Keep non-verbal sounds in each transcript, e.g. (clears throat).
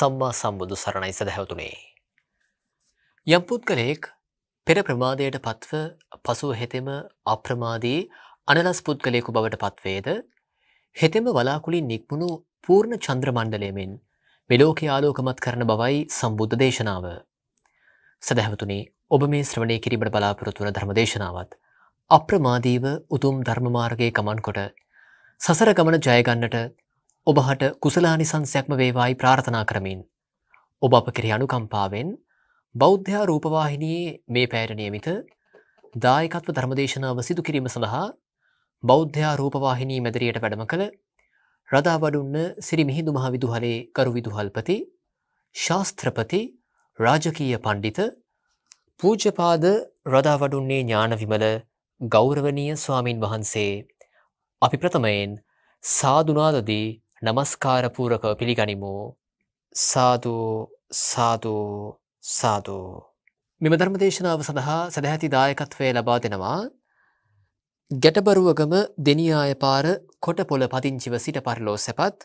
සම්මා සම්බුදු සරණයි සැදැහැවතුනේ. යම්පුත් කළෙක් පෙර ප්‍රමාදයට පත්ව පසුව හෙතෙම අප්‍රමාදී අනලස් පුද්ගලයෙකු බවට පත්වේද හෙතෙම වලාකුලින් නික්මුණු පූර්ණ චන්ද්‍ර මණ්ඩලයමෙන් මෙලෝක යාලෝකමත් කරන බවයි සම්බුද්ධ දේශනාව. සැදැහැවතුනි ඔබ මේ ශ්‍රවණය කිරීමට බලාපොරොතුවන ධර්මදේශනාවත් අප්‍රමාදීව උතුම් ධර්මමාර්ගයේ ගමන් කොට සසර ගමන ජයගන්නට ඔබහට කුසලානිසංසයක්ම වේවායි ප්‍රාර්ථනා කරමින්. ඔබ අප කෙරි අනුකම්පාවෙන් බෞද්ධයා රූපවාහිනයේ මේ පෑරණයමිත දායකත්ව ධර්මදේශනාව සිදු කිරීම සඳහා බෞද්ධයා රූපවාහිනී මැදිරියට වැඩම කළ රදාවඩුන්න සිරිමිහිදු මහවිදුහලේ කරු විදුහල්පති ශාස්ත්‍රපති රාජකීය පණ්ඩිත පූජපාද රදාවඩුන්නේ ඥානවිමල ගෞරවනීය ස්වාමීන් වහන්සේ අපි ප්‍රථමයෙන් සාධනාදදී নমස්කාරපුූරකව පිළිගනිමු සාදූ සාදූ සාදූ. මෙම ධර්මදේශනාව සඳහා සැහැති දායකත්වය ලබා දෙනවා ගැටබරුවගම දෙනියාය පාර කොටපොළ පදිංචිව සිට පරලෝ සැපත්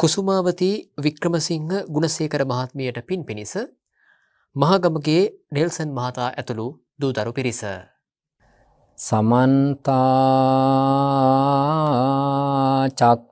කුසුමාවතී වික්‍රමසිංහ ගුණසේකර මහත්මියයට පින් පිණිස මහගමගේ නෙල්සන් මහතා ඇතුළු දූදරු පිරිස. සමන්තා චක්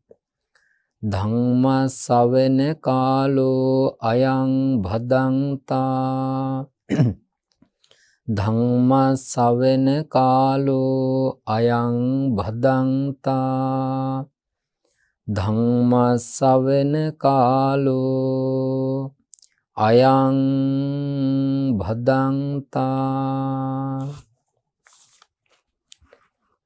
ධම්ම සවෙන කාලෝ අයං භදන්තා (coughs) ධම්ම සවෙන කාලෝ අයං භදන්තා ධම්ම සවෙන කාලෝ අයං භදන්තා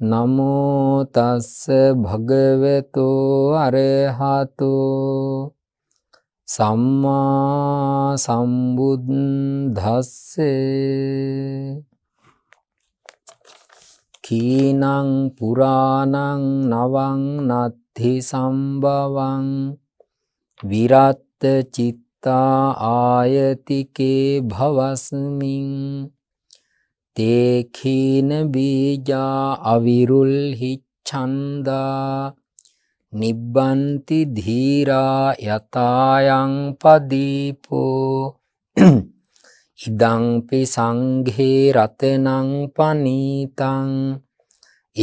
නමෝ තස්ස භගවතෝ අරහතෝ සම්මා සම්බුද්දස්සේ කීනං පුරාණං නවං නත්ථි සම්භවං විරත් චිත්තා ආයතිකේ භවස්මින් තේඛීන බීජා අවිරුල්හි ඡන්දා නිබ්බන්ති ධීරා යතායන් පදීපෝ (clears throat) ඉදං පි සංඝේ රතනං පනීතං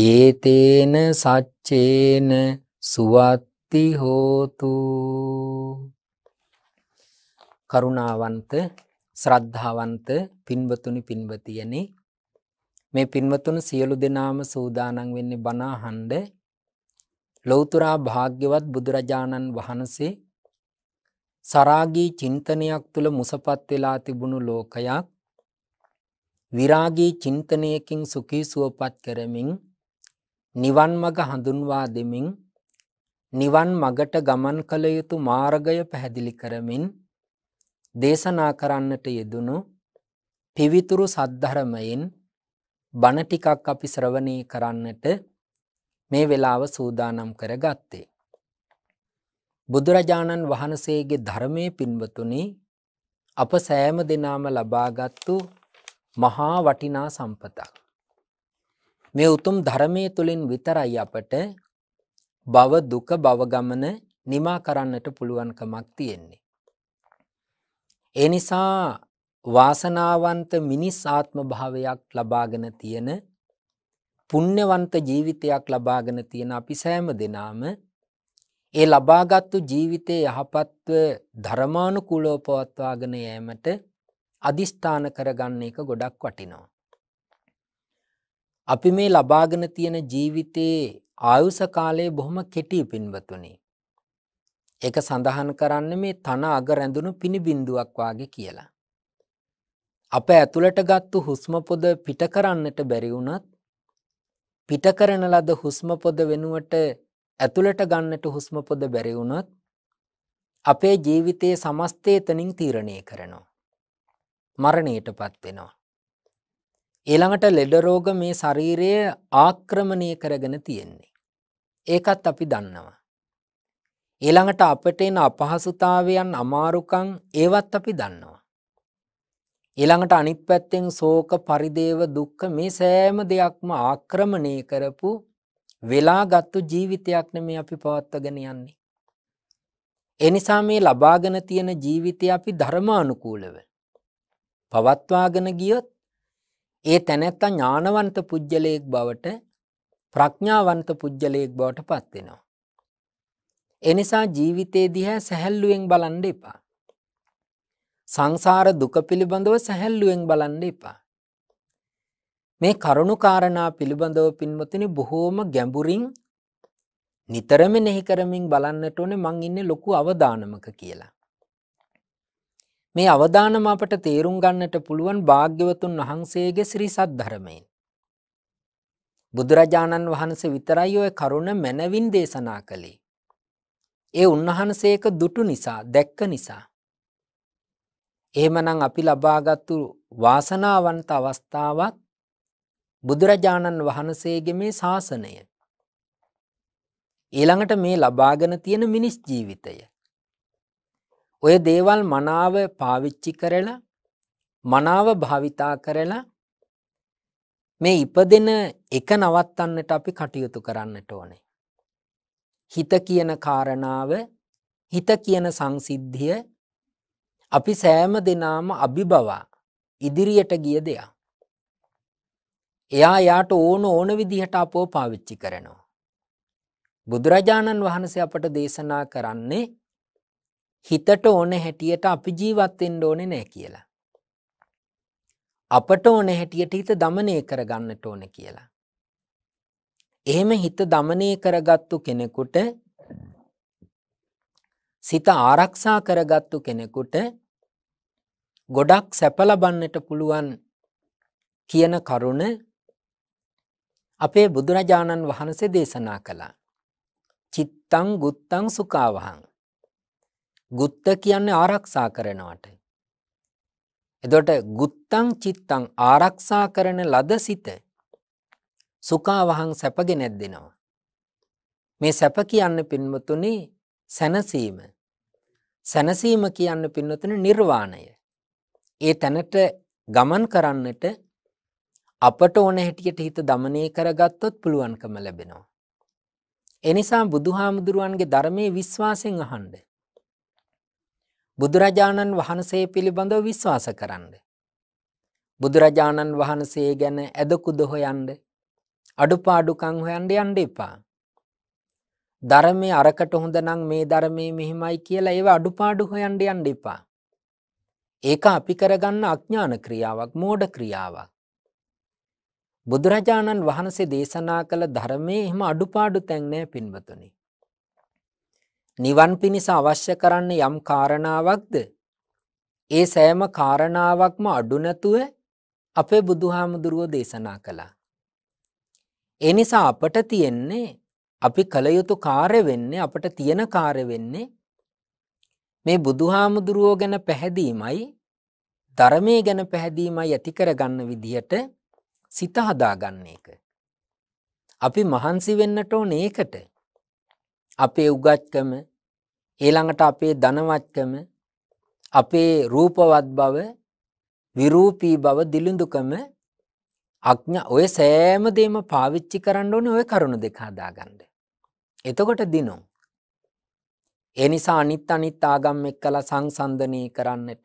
ඒතේන සච්චේන සුවත්ති හෝතු කරුණාවන්ත ශ්‍රද්ධාවන්ත පින්වතුනි පින්වතියනේ මේ පින්වතුන් සියලු දෙනාම සූදානම් වෙන්නේ බණ අහන්ඳ ලෞතුරා භාග්‍යවත් බුදුරජාණන් වහන්සේ සරාගී චින්තනයක් තුල මුසපත් වෙලා තිබුණු ලෝකයක් විරාගී චින්තනයකින් සුඛී සුවපත් කරමින් නිවන් මඟ හඳුන්වා දෙමින් නිවන් මඟට ගමන් කළ යුතු මාර්ගය පැහැදිලි කරමින් දේශනා කරන්නට යෙදුණු පිවිතුරු සද්ධර්මයෙන් බණ ටිකක් අපි ශ්‍රවණය කරන්නට මේ වෙලාව සූදානම් කරගත්තේ. බුදුරජාණන් වහන්සේගේ ධර්මයේ පින්වතුනි අප සෑම දෙනාම ලබාගත්තු මහා වටිනා සම්පතක්. මේ උතුම් ධර්මයේ තුලින් විතරයි අපට බව දුක බව ගමන නිමා කරන්නට පුළුවන්කමක් තියෙන්නේ. ඒ නිසා වාසනාවන්ත මිනිස් ආත්ම භාවයක් ලබාගෙන තියෙන පුණ්‍යවන්ත ජීවිතයක් ලබාගෙන තියෙන අපි සෑම දෙනාම ඒ ලබාගත්තු ජීවිතයේ යහපත්ව ධර්මානුකූලව පවත්වාගෙන යෑමට අදිෂ්ඨාන කරගන්න එක ගොඩක් වටිනවා. අපි මේ ලබාගෙන තියෙන ජීවිතයේ ආයුෂ කාලය බොහොම කෙටි පින්වතුනි. ඒක සඳහන් කරන්න මේ තන අග රැඳුණු පිණිබින්දුවක් වාගේ කියලා. අප ඇතුළට ගත්තු හුස්ම පොද පිට කරන්නට බැරි වුණත් පිට කරන ලද හුස්ම පොද වෙනුවට ඇතුළට ගන්නට හුස්ම පොද බැරි වුණත් අපේ ජීවිතයේ සමස්තය එතනින් තීරණය කරනවා මරණයටපත් වෙනවා ඊළඟට ලෙඩ රෝග මේ ශරීරය ආක්‍රමණය කරගෙන තියෙන්නේ ඒකත් අපි දන්නවා ඊළඟට අපට එන අපහසුතාවයන් අමාරුකම් ඒවත් අපි දන්නවා ඊළඟට අනිත් පැත්තෙන් සෝක පරිදේව දුක්ඛ මේ සෑම දෙයක්ම ආක්‍රමණය කරපු වෙලාගත්තු ජීවිතයක් නෙමේ අපි පවත්වාගෙන යන්නේ. ඒ නිසා මේ ලබාගෙන තියෙන ජීවිතය අපි ධර්මානුකූලව පවත්වාගෙන ගියොත් ඒ තැනැත්තා ඥානවන්ත පුජ්‍යලයක් බවට ප්‍රඥාවන්ත පුජ්‍යලයක් බවට පත්වෙනවා. එනිසා ජීවිතයේ දිහැ සැහැල්ලුවෙන් බලන්ඩ එපා. සංසාර දුක පිළිබඳව සැහැල්ලුවෙන් බලන්න එපා. මේ කරුණුකාරණා පිළිබඳව පින්මතින බොහෝම ගැඹුරින් නිතරම නෙහි කරමින් බලන්නට ඕන මං ඉන්න ලොකු අවධානමක කියලා. මේ අවධානම අපට තේරුම් ගන්නට පුළුවන් භාග්‍යවතුන් වහන්සේගේ ශ්‍රී සද්ධරමයෙන්. බුදුරජාණන් වහන්සේ විතරයි ඔය කරුණ මැනවින් දේශනා කළේ. ඒ උන්වහන්සේක දුටු නිසා දැක්ක නිසා. එහෙමනම් අපි ලබාගත්තු වාසනාවන්ත අවස්ථාවත් බුදුරජාණන් වහන්සේගේ මේ ශාසනය. ඊළඟට මේ ලබාගෙන තියෙන මිනිස් ජීවිතය. ඔය දේවල් මනාව පාවිච්චි කරලා මනාව භාවිතා කරලා මේ ඉපදෙන එක නවත්තන්නට අපි කටයුතු කරන්නට ඕනේ. හිත කියන කාරණාව හිත කියන සංසිද්ධිය අපි සෑම දෙනාම අභිබවා ඉදිරියට ගිය දෙයා. එයා යාට ඕන ඕන විදිහට අපෝ පාවිච්චි කරනවා. බුදුරජාණන් වහන්සේ අපට දේශනා කරන්නේ හිතට ඕන හැටියට අපි ජීවත්තෙන් ඕනෙ නෑ කියලා. අපට ඕන හැටියට හිත දමනය කරගන්නට ඕන කියලා. එහෙම හිත දමනය කරගත්තු කෙනෙකුට සිත ආරක්ෂා කරගත්තු කෙනෙකුට ගොඩක් සැපලබන්නට පුළුවන් කියන කරුණ අපේ බුදුරජාණන් වහන්සේ දේශනා කළා. චිත්තං ගුත්තං සුකාවහං. ගුත්ත කියන්නේ ආරක්ෂා කරනවට. එදොට ගුත්තං චිත්තං ආරක්ෂා කරන ලද සිත සුකාවහං සැපගෙනැද්දෙනවා. මේ සැප කියන්න පින්මතුනි සැනසීම. සැනසීම කියන්න පින්නතුන නිර්වාණය. ඒ තැනට ගමන් කරන්නට අපට ඕන හැටියට හිත දමනය කරගත්තොත් පුළුවන්කම ලැබෙනවා. එනිසා බුදුහාමුදුරුවන්ගේ ධර්මය විශ්වාසෙන් අහන්ඩ. බුදුරජාණන් වහන්සේ පිළිබඳව විශ්වාස කරන්න. බුදුරජාණන් වහන්සේ ගැන ඇදකුද හොයන්ඩ අඩුපාඩුකං හොයන්ඩ යන්ඩ එපා. ධරමේ අරකට හොඳ නම් මේ ධර්මය මෙහිමයි කියලා ඒව අඩුපාඩු හොයන්ඩ යන්ඩ එපා. ඒක අපි කරගන්න අඥ්ඥාන ක්‍රියාවක් මෝඩ ක්‍රියාවක්. බුදුරජාණන් වහන්සේ දේශනා කළ ධර්මය එහම අඩුපාඩු තැන්නෑ පින්වතුනි. නිවන් පිණිස අවශ්‍ය කරන්න යම් කාරණාවක්ද ඒ සෑම කාරණාවක්ම අඩුනැතුව අපේ බුදුහාමුදුරුවෝ දේශනා කළා. එනිසා අපට තියෙන්නේ අපි කළයුතු කාරය වෙන්නේ අපට තියෙන කාරය වෙන්නේ මේ බුදුහාමුදුරුවෝ ගැන පැහැදීමයි ධර්මය ගැන පැහැදීමයි ඇතිකර ගන්න විදිහට සිත හදාගන්න එක. අපි මහන්සි වෙන්නට ඕන ඒකට. අපේ උගත්කම ඊළඟට අපේ ධනවත්කම අපේ රූපවත් බව විරූපී බව දිලිඳුකම අඥ ඔය සෑම දේම පාවිච්චි කරන්න ඕනේ ඔය කරුණු දෙක හදාගන්න. එතකොට දිනෝ එනිසා අනිත් අනිත් ආගම් එක් කළ සංසන්ධනය කරන්නට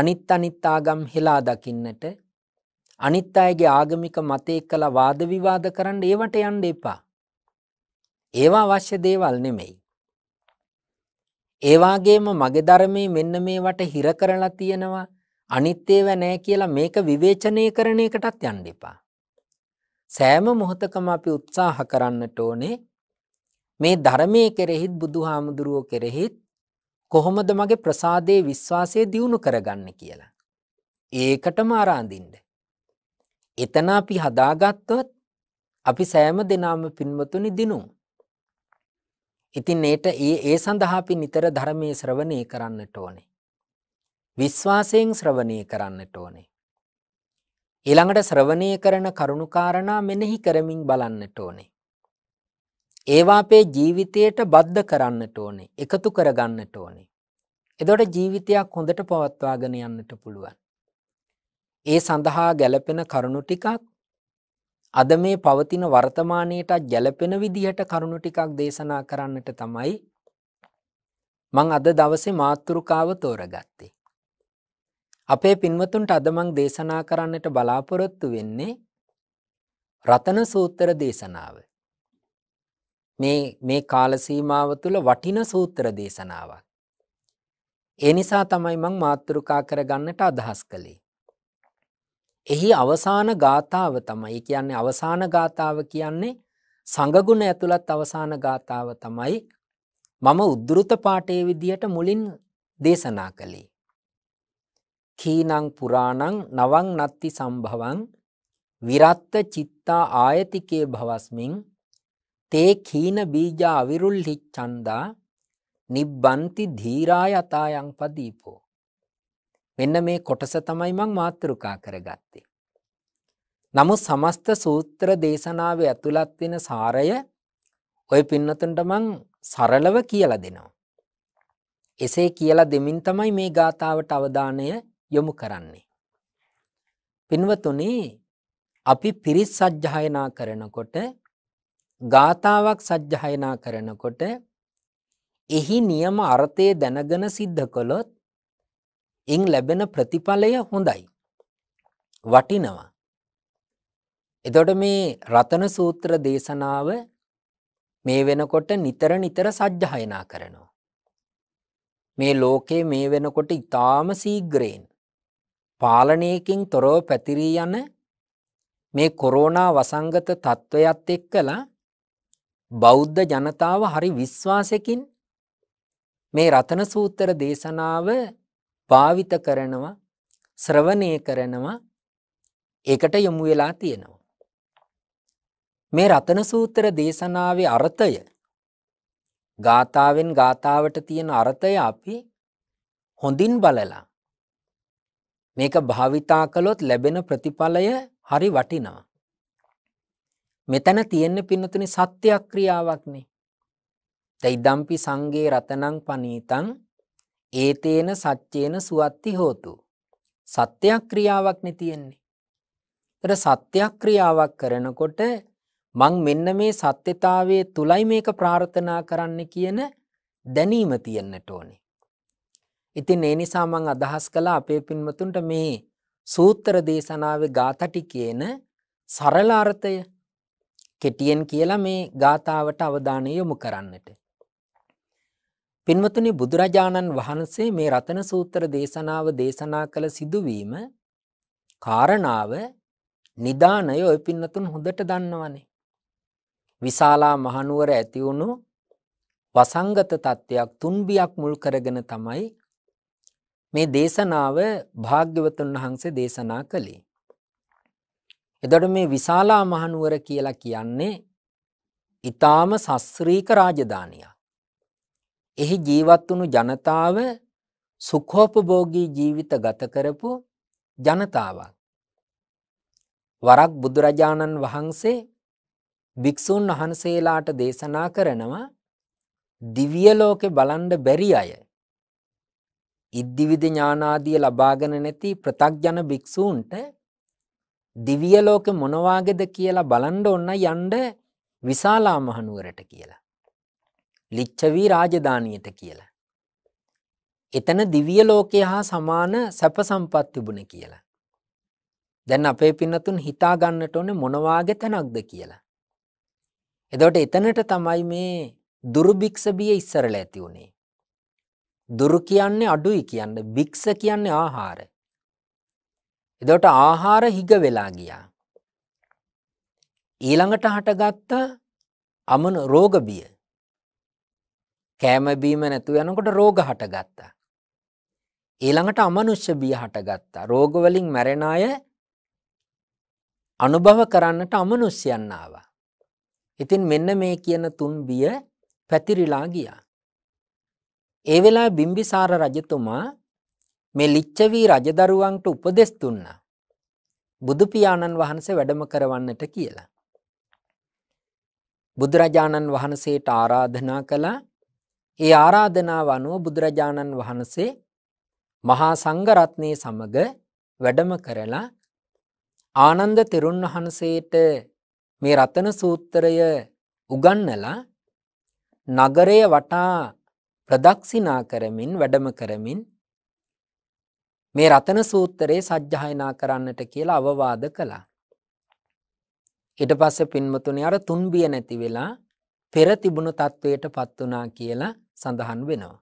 අනිත් අනිත් ආගම් හෙලා දකින්නට අනිත් අයගේ ආගමික මතය කළ වාදවිවාද කරන්න ඒවට යන්ඩ එපා. ඒවා අවශ්‍ය දේවල් නෙමෙයි. ඒවාගේම මගෙදරමේ මෙන්න මේවට හිර කරලා තියෙනවා අනිත්‍යේව නෑ කියලා මේක විවේචනය කරන එකටත් යන්න එපා. සෑම මොහොතකම අපි උත්සාහ කරන්නට ඕනේ මේ ධර්මය කෙරෙහිත් බුදුහාමුදුරුවෝ කෙරෙහිත් කොහොමද මගේ ප්‍රසාදයේ විශ්වාසය දියුණු කරගන්න කියලා. ඒකටම අරාඳින්ට. එතන අපි හදාගත්තොත් අපි සෑම දෙනාම පින්වතුනි දිනුම්. ඉතින් ඒට ඒ ඒ සඳහා අපි නිතර ධර්මය ශ්‍රවණය කරන්නට ඕනේ. විශ්වාසයෙන් ශ්‍රවණය කරන්නට ඕනේ. ඊළඟට ශ්‍රවණය කරන කරුණුකාරණා මෙනෙහි කරමින් බලන්නට ඕනේ. ඒවා අපේ ජීවිතයට බද්ධ කරන්නට ඕනේ එකතු කරගන්නට ඕනේ. එදොට ජීවිතයක් හොඳට පවත්වාගෙන යන්නට පුළුවන්. ඒ සඳහා ගැලපෙන කරුණු ටිකක් අද මේ පවතින වර්තමානයට ගැලපෙන විදිහට කරුණු ටිකක් දේශනා කරන්නට තමයි මං අද දවසේ මාතෘකාව තෝරගත්තේ. අපේ පින්වතුන්ට අදමං දේශනා කරන්නට බලාපොරොත්තු වෙන්නේ රතන සූත්‍ර දේශනාව. මේ මේ කාලසීමාව තුළ වටින සූත්‍ර දේශනාවක්. ඒ නිසා තමයි මං මාතෘකා කරගන්නට අදහස් කළේ. එහි අවසාන ගාථාව තමයි කියන්නේ අවසාන ගාථාව කියන්නේ සඟගුණ ඇතුළත් අවසාන ගාථාව තමයි මම උද්දෘත පාටේ විදියට මුලින් දේශනා කළේ. කීනං පුරාණං නවං නත්ති සම්භවන් විරත්ත චිත්තා ආයතිකේ භවස්මින් තේ කීන බීජා අවිරුල් හිච්චන්දා නිබ්බන්ති ධීරා යතායන් පදීපෝ. මෙන්න මේ කොටස තමයි මං මාතෘකා කරගත්තේ. නමුත් සමස්ත සූත්‍ර දේශනාව ඇතුළත් වෙන සාරය ඔය පින්නතුන්ට මං සරලව කියලා දෙනවා. එසේ කියලා දෙමින් තමයි මේ ගාථාවට අවධානය යොමු කරන්නේ. පින්වතුනි අපි පිරිස් සජ්ජායනා කරනකොට ගාථාවක් සජ්්‍යහයනා කරනකොට එහි නියම අර්ථය දැනගෙන සිද්ධ කොළොත් එං ලැබෙන ප්‍රතිඵලය හොඳයි. වටිනවා. එදොට මේ රතන සූත්‍ර දේශනාව මේ වෙනකොට නිතර නිතර සජ්්‍යහයනා කරනවා. මේ ලෝකයේ මේ වෙනකොට ඉතාම සීග්‍රයෙන් පාලනයකින් තොරෝ පැතිරී යන මේ කොරෝනා වසංගත තත්ත්වයත් එක් කලා බෞද්ධ ජනතාව හරි විශ්වාසකින් මේ රතන සූත්තර දේශනාව පාවිත කරනවා ශ්‍රවණය කරනවා ඒකට යොමු වෙලා තියෙනවා. මේ රතන සූත්‍ර දේශනාවේ අර්ථය ගාථාවෙන් ගාථාවට තියෙන අර්ථය අපි හොඳින් බලලා මේක භාවිතා කළොත් ලැබෙන ප්‍රතිඵලය හරි වටිනවා. මෙතන තියෙන්න පින්නතුනි සත්‍යක්‍රියාවක්නේ. දෛදම්පි සංගේ රතනං පනීතං ඒතේන සච්චේන සුවත්ති හෝතු. සත්‍යක්‍රියාවක්නෙ තියෙන්නේ. තර සත්‍යක්‍රියාවක් කරනකොට මං මෙන්න මේ සත්‍යතාවය තුළයි මේක ප්‍රාර්ථනා කරන්න කියන දැනීම තියෙන්නට ඕනි. ඉතින් ඒ නිසා මං අදහස් කළ අපේ පින්මතුන්ට මේ සූත්‍ර දේශනාව ගාතටි කියන සරලාර්ථය කෙටියෙන් කියලා මේ ගාථාවට අවධානය යොමු කරන්නට. පින්වතුනි බුදුරජාණන් වහන්සේ මේ රතන සූත්‍ර දේශනාව දේශනා කළ සිදුවීම කාරණාව නිදානය ඔය පින්නතුන් හොඳට දන්නවනේ. විශාලා මහනුවර ඇතිවුණු වසංගත තත්ත්වයක් තුන්බියක් මුල් කරගෙන තමයි මේ දේශනාව භාග්‍යවතුන් වහන්සේ දේශනා කළේ. එදොට මේ විශාලා මහනුවර කියලා කියන්නේ ඉතාම සස්්‍රීක රාජධානයක්. එහි ජීවත් වුණු ජනතාව සුකෝපභෝගී ජීවිත ගත කරපු ජනතාවක්. වරක් බුදුරජාණන් වහන්සේ භික්‍ෂූන් වහන්සේලාට දේශනා කරනවා දිවියලෝකෙ බලන්ඩ බැරි අය. ඉද්දිවිධ ඥානාදිය ලබාගෙන නැති ප්‍රතක්ජන භික්‍ෂූන්ට දිවියලෝක මොනවාගෙද කියලා බලන්ඩ ඔන්න යන්ඩ විශාලා මහනුවරට කියලා. ලිච්චවී රාජධානයට කියලා. එතන දිවියලෝකය හා සමාන සැප සම්පත් තිබුණ කියලා. දැන් අපේ පින්නතුන් හිතාගන්නට ඕන මොනවාගෙ තැනක්ද කියලා. එදොට එතනට තමයි මේ දුරුභික්ෂබිය ඉස්සරල ඇති වුණේ. දුරු කියන්නේ අඩුයි කියන්න භික්ෂ කියන්නේ ආහාර. එදොට ආහාර හිග වෙලා ගියා. ඊළඟට හටගත්ත අමන රෝගබිය කෑමබීම නැතු යනකොට රෝග හටගත්තා. ඊළඟට අමනුෂ්‍ය බිය හටගත්තා රෝගවලින් මැරෙන අය අනුභව කරන්නට අමනුෂ්‍යයන්නාවා. ඉතින් මෙන්න මේ කියන තුන් බිය පැතිරිලා ගියා. ඒ වෙලා බිම්බිසාර රජතුමා මේ ලිච්ඡවී රජදරුවන්ට උපදෙස් දුන්නා. බුදු පියාණන් වහන්සේ වැඩම කරවන්නට කියලා. බුදුරජාණන් වහන්සේට ආරාධනා කළා. ඒ ආරාධනාව අනුව බුදුරජාණන් වහන්සේ මහා සංඝරත්නයේ සමග වැඩම කරලා ආනන්ද තෙරුන් වහන්සේට මේ රතන සූත්‍රය උගන්නලා නගරය වටා ප්‍රදක්ෂිනා කරමින් වැඩම කරමින් මේ රතන සූත්‍රයේ සජ්්‍යහයනා කරන්නට කියලා අවවාද කළා. ඉට පස්ස පින්මතුනි අර තුන්බිය නැති වෙලා පෙර තිබුණු තත්ත්වයට පත් වනා කියලා සඳහන් වෙනවා.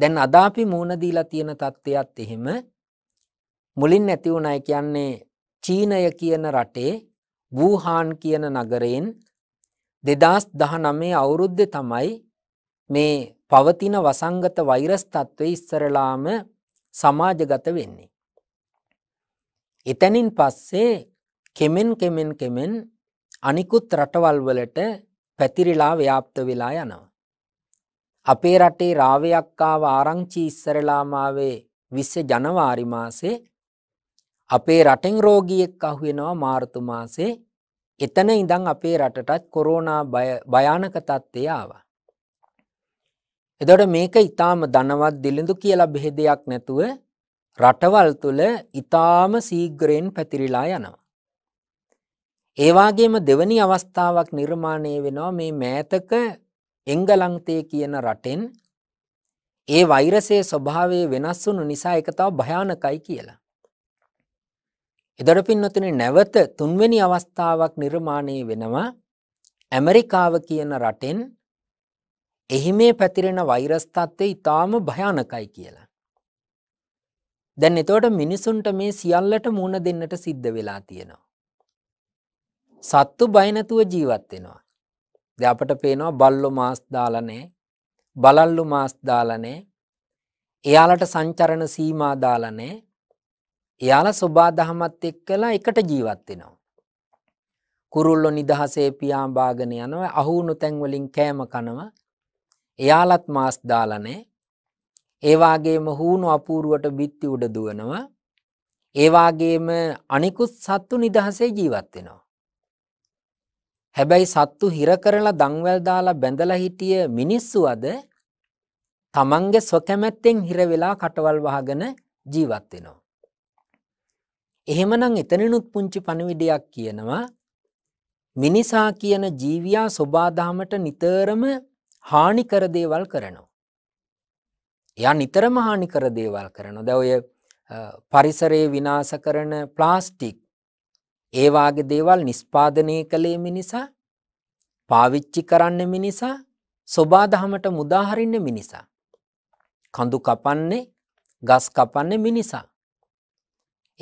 දැන් අදාපි මූුණදීලා තියෙන තත්ත්වයක්ත් එහෙම මුලින් නැතිවුණයි කියන්නේ චීනය කියන රටේ වූහාන් කියන නගරයෙන් දෙදස් දහ නමේ අවුරුද්ධ තමයි මේ පවතින වසංගත වෛරස් තත්ත්ව ඉස්සරලාම සමාජගත වෙන්නේ. එතැනින් පස්සේ කෙමෙන් කෙමෙන් කෙමෙන් අනිකුත් රටවල් වලට පැතිරිලා ව්‍යාප්ත වෙලා යනවා. අපේ රටේ රාවයක්කාව ආරංචි ඉස්සරලාමාවේ විස්ස ජනවාරි මාසේ අපේ රටෙන් රෝගියෙක් අහුවෙනවා මාර්තු මාසේ එතන ඉඳං අපේ රටටත් කොරෝනා භයානක තත්ත්වය ආවා. එදොට මේක ඉතාම දනවත් දිලිඳු කියලා බෙහෙදයක් නැතුව රටවල් තුළ ඉතාම සීග්‍රයෙන් පැතිරිලා යනවා. ඒවාගේම දෙවනි අවස්ථාවක් නිර්මාණය වෙනවා මේ මෑතක එංගලංතය කියන රටෙන් ඒ වෛරසේ ස්වභාවය වෙනස් වුණු නිසා එකතාව භයානකයි කියලා. එදොට පින්නොතින නැවත තුන්වෙනි අවස්ථාවක් නිර්මාණය වෙනවා ඇමරිකාව කියන රටෙන් එහි මේ පැතිරෙන වෛරස් තත්ත්වය ඉතාම භයානකයි කියලා. දැන් එතවට මිනිසුන්ට මේ සියල්ලට මුණ දෙන්නට සිද්ධ වෙලා තියෙනවා. සත්තු බයිනැතුව ජීවත් වෙනවා. ද අපට පේනවා බල්ලු මාස්දාලනේ බලල්ලු මාස්දාලනේ එයාලට සංචරණ සීමාදාලනේ එයාල ස්වබා දහමත් එක් කලා එකට ජීවත්වෙනවා. කුරුල්ලො නිදහසේ පියාම්භාගෙන යනව අහුුණු තැන්වලින් කෑම කනව එයාලත් මාස් දාලනේ ඒවාගේම හූුණු අපූරුවට බිත්ති උඩ දුවනවා ඒවාගේම අනිකුත් සත්තු නිදහසේ ජීවත්වෙනවා. හැබැයි සත්තු හිර කරලා දංවැල් දාලා බැඳල හිටිය මිනිස්සු අද තමන්ගේ ස්වකැමැත්තෙන් හිරවෙලා කටවල් වහගෙන ජීවත්වෙනවා. එහෙමනම් එතනනුත් පුංචි පණවිඩයක් කියනවා මිනිසා කියන ජීවයා ස්වබාදාමට නිතරම හානිකර දේවල් කරනවා. යා නිතරම හානිකර දේවල් කරනවා. දැ ඔය පරිසරයේ විනාස කරන ප්ලාස්ටික් ඒවාගේ දේවල් නිස්්පාදනය කළේ මිනිසා පාවිච්චි කරන්න මිනිසා ස්වබාදහමට මුදාහරින්න මිනිසා. කඳු කපන්නේ ගස් කපන්නේ මිනිසා.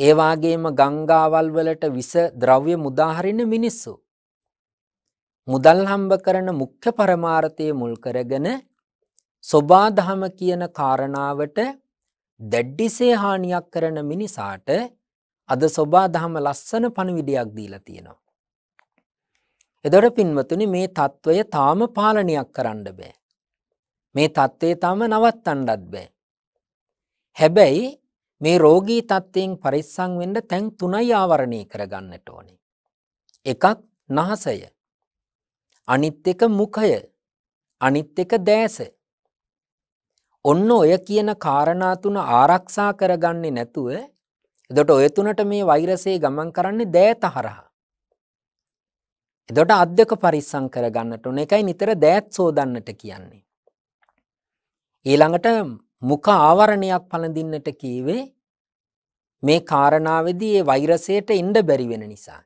ඒවාගේම ගංගාවල් වලට විස ද්‍රව්‍ය මුදාහරින්න මිනිස්සු. මුදල් හම්බ කරන මුඛ්‍ය පරමාර්ථය මුල් කරගෙන සොබාදහම කියන කාරණාවට දැඩ්ඩිසේ හානියක් කරන මිනිසාට අද සොබාදහම ලස්සන පණවිඩයක් දීලා තියෙනවා. එදොට පින්වතුනි මේ තත්ත්වය තාම පාලනයක් කරන්න බෑ. මේ තත්ත්වේ තාම නවත් අන්ඩත් බෑ. හැබැයි මේ රෝගී තත්ත්වයෙන් පරිස්සං වෙන්ඩ තැන් තුනයි ආවරණය කරගන්නට ඕනේ. එකක් නහසය අනිත් එක මුඛය අනිත් එක දෑස. ඔන්න ඔය කියන කාරණාතුන ආරක්ෂා කරගන්නේ නැතුව එදොට ඔය තුනට මේ වෛරසේ ගමන් කරන්නේ දෑත හරහා. එදොට අධ්‍යක පරිස්සං කරගන්නට ඕන එකයි නිතර දෑත් සෝදන්නට කියන්නේ. ඊළඟට මුඛ ආවරණයක් පළඳින්නට කීවේ මේ කාරණාවදී ඒ වෛරසයට ඉන්ඩ බැරිවෙන නිසා.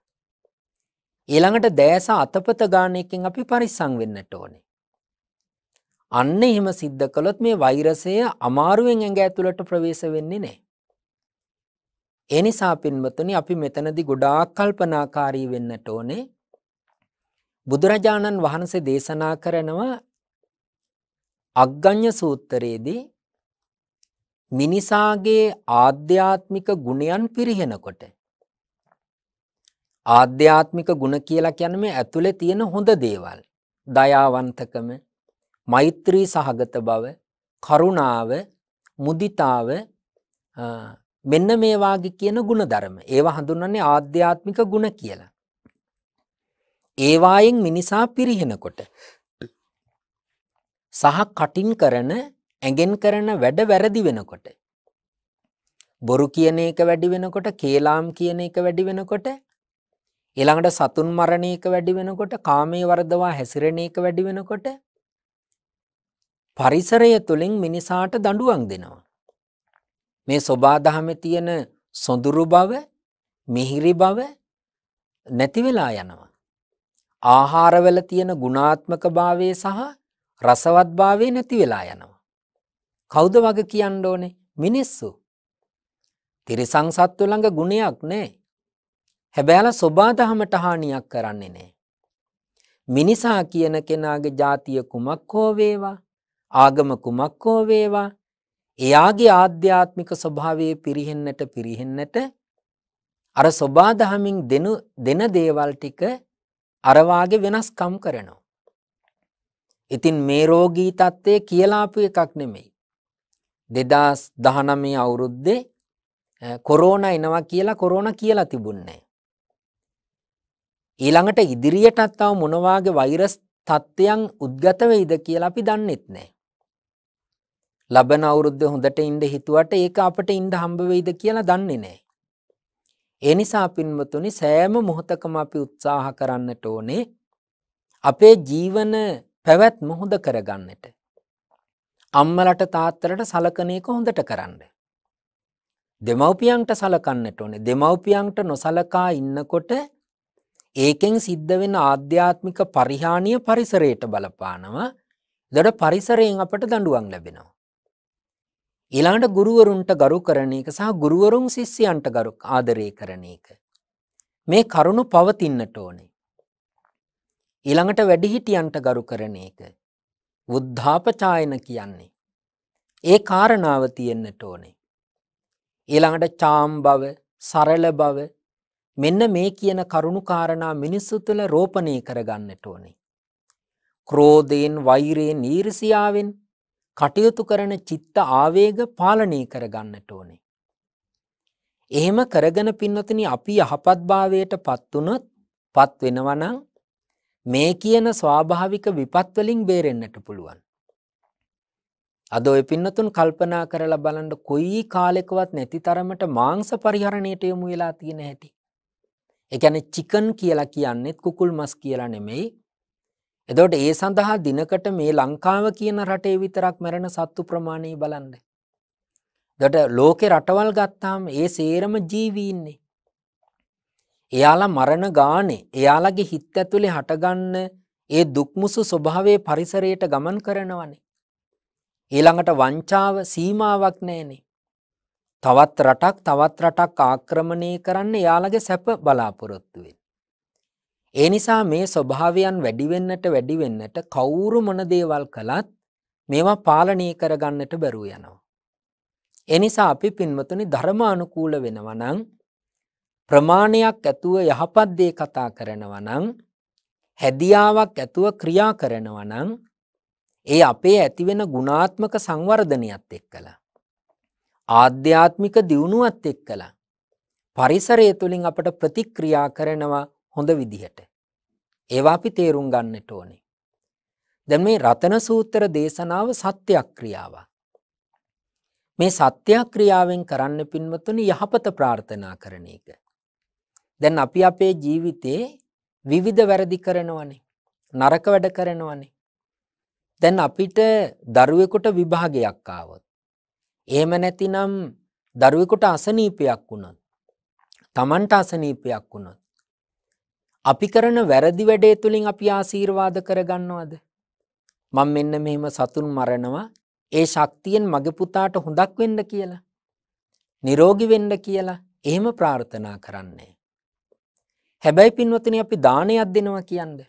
ඊළඟට දෑස අතපත ගානයකින් අපි පරිස්සං වෙන්නට ඕනේ. අන්න එහෙම සිද්ධ කළොත් මේ වෛරසය අමාරුවෙන් ඇඟ ඇතුළට ප්‍රවේශ වෙන්නේ නෑ. එනිසා පින්වතුනි අපි මෙතනදි ගොඩාක් කල්පනාකාරී වෙන්නට ඕනේ බුදුරජාණන් වහන්සේ දේශනා කරනවා අග්ගඥ සූත්‍රයේදී මිනිසාගේ ආධ්‍යාත්මික ගුණයන් පිරිහෙනකොට ආධ්‍යාත්මික ගුණ කියලා කියන මේ ඇතුලේ තියෙන හොඳ දේවල්. දයාවන්තකම, මෛත්‍රී සහගත බව, කරුණාව, මුදිතාව මෙන්න මේ වාගේ කියන ಗುಣධර්ම. ඒවා හඳුන්වන්නේ ආධ්‍යාත්මික ගුණ කියලා. ඒවායෙන් මිනිසා පිරිහෙනකොට සහ කටින් කරන ඇගෙන් කරන වැඩ වැරදි වෙනකොට. බොරු කියන එක වැඩි වෙනකොට කේලාම් කියන එක වැඩි වෙනකොට ඊළඟට සතුන් මරණයක වැඩි වෙනකොට කාමී වර්ධවා හැසිරෙන එක වැඩි වෙනකොට පරිසරය තුළින් මිනිසාට දඬුවම් දෙනවා. මේ ස්වබාදහමේ තියෙන සොඳුරු බව, මිහිරි බව නැති වෙලා යනවා. ආහාරවල තියෙන ගුණාත්මක භාවය සහ රසවත් භාවය නැති වෙලා යනවා. කෞද වග කියන්න ඕනේ මිනිස්සු. තිරිසං සත්ව ළඟ ගුණයක් නෑ. හැබැල ස්වබාදහමට හානියක් කරන්නේ නෑ. මිනිසා කියන කෙනාගේ ජාතිය කුමක් හෝවේවා ආගම කුමක් හෝවේවා එයාගේ ආධ්‍යාත්මික ස්වභාවේ පිරිහෙන්නට පිරිහෙන්නට අර ස්වබාදහමින් දෙනු දෙන දේවල් ටික අරවාගේ වෙනස්කම් කරනවා. ඉතින් මේ රෝගී තත්ත්වය කියලාපු එකක් නෙමෙයි. දෙදස් දහනමේ අවුරුද්දේ කොරෝණ එනවා කියලා කොරෝණ කියලා තිබුන්නේ. ඊළඟට ඉදිරියටත් තව මොනවාගේ වෛරස් තත්ත්වයන් උද්ගත වෙයිද කියලා අපි දන්නෙත් නෑ. ලබන අවුරුද්ද හොඳට ඉන්න හිතුවට ඒක අපට ඉන්න හම්බ වෙයිද කියලා දන්නේ නෑ. ඒ නිසා පින්වතුනි සෑම මොහොතකම අපි උත්සාහ කරන්නට ඕනේ අපේ ජීවන පැවැත්ම හොඳ කරගන්නට. අම්මලට තාත්තලට සලකන එක හොඳට කරන්න. දෙමව්පියන්ට සලකන්නට ඕනේ. දෙමව්පියන්ට නොසලකා ඉන්නකොට ඒකෙන් සිද්ධ වෙන ආධ්‍යාත්මික පරිහානිය පරිසරයට බලපානවා දොඩ පරිසරයෙන් අපට දඩුවන් ලැබෙනවා. ඊළඟට ගුරුවරුන්ට ගරු කරන එක සහ ගුරුවරුන් ශිස්්‍යයන්ට ගරු ආදරය කරන එක. මේ කරුණු පවතින්නට ඕනේ. ඊළඟට වැඩිහිටියන්ට ගරු කරන එක. බුද්ධාපචායන කියන්නේ. ඒ කාරණාව තියෙන්න්නට ඕනේ. ඊළඟට චාම් බව සරල බව මෙන්න මේ කියන කරුණු කාරණා මිනිස්සු තුළ රෝපණය කරගන්නට ඕනේ. ක්‍රෝධයෙන් වෛරයෙන් ඊරිසියාවෙන් කටයුතු කරන චිත්ත ආවේග පාලනය කරගන්නට ඕනේ. එහෙම කරගෙන පින්නතින අපි යහපත්භාවයට පත්වනොත් පත්වෙනවනං මේ කියන ස්වාභාවික විපත්වලින් බේරෙන්න්නට පුළුවන්. අද ඔය පින්නතුන් කල්පනා කරලා බලන්ඩ කොයි කාලෙකවත් නැති තරමට මාංස පරිහරණයට යොමු වෙලා තියෙන හැටි. එකැන චිකන් කියලා කියන්නෙත් කුකුල් මස් කියලා නෙමෙයි එදොට ඒ සඳහා දිනකට මේ ලංකාව කියන රටේ විතරක් මැරණ සත්තු ප්‍රමාණය බලන්ද. දොට ලෝකෙ රටවල් ගත්තාම ඒ සේරම ජීවීන්නේ. එයාලා මරණ ගානේ එයාලගේ හිත් ඇතුළේ හටගන්න ඒ දුක්මුසු ස්වභාවේ පරිසරයට ගමන් කරනවනේ. ඊළඟට වංචාව සීමාවක් නෑනේ. තවත් රටක් තවත් රටක් ආක්‍රමණය කරන්න යාළගේ සැප බලාපොරොත්තුවෙන්. ඒ නිසා මේ ස්වභාවයන් වැඩිවෙන්නට වැඩිවෙන්නට කවුරු මොනදේවල් කළත් මේවා පාලනය කරගන්නට බැරුව යනවා. එනිසා අපි පින්වතුනි ධර්මානුකූල වෙනවනං ප්‍රමාණයක් ඇතුව යහපත්දේ කතා කරනවනං හැදියාවක් ඇතුව ක්‍රියා කරනවනං ඒ අපේ ඇතිවෙන ගුණාත්මක සංවර්ධනයත් එක් කලා. ආධ්‍යාත්මික දියුණුවත් එක්කලා පරිසරය තුළින් අපට ප්‍රතික්‍රියා කරනවා හොඳ විදිහට. ඒවා අපි තේරුම් ගන්නට ඕනේ. දැන් මේ රතන සූත්‍ර දේශනාව සත්‍යක්‍රියාවක්. මේ සත්‍යක්‍රියාවෙන් කරන්න පින්වතුනි යහපත ප්‍රාර්ථනා කරන එක. දැන් අපි අපේ ජීවිතේ විවිධ වැරදි කරනවනේ. නරක වැඩ කරනවනේ. දැන් අපිට දරුවෙකුට විභාගයක් ආවොත් එහෙම නැතිනම් දරුවෙකුට අසනීපයක් වුණොත් තමන්ට අසනීපයක් වුණොත් අපි කරන වැරදි වැඩේ තුළින් අපි ආශීර්වාද කරගන්නවද මං මෙන්න මෙහෙම සතුන් මරණවා ඒ ශක්තියෙන් මගේ පුතාට හොඳක් වෙන්න කියලා නිරෝගි වෙන්න කියලා එහෙම ප්‍රාර්ථනා කරන්නේ හැබැයි පින්වතුනි අපි දානයක් දෙනවා කියන්නේ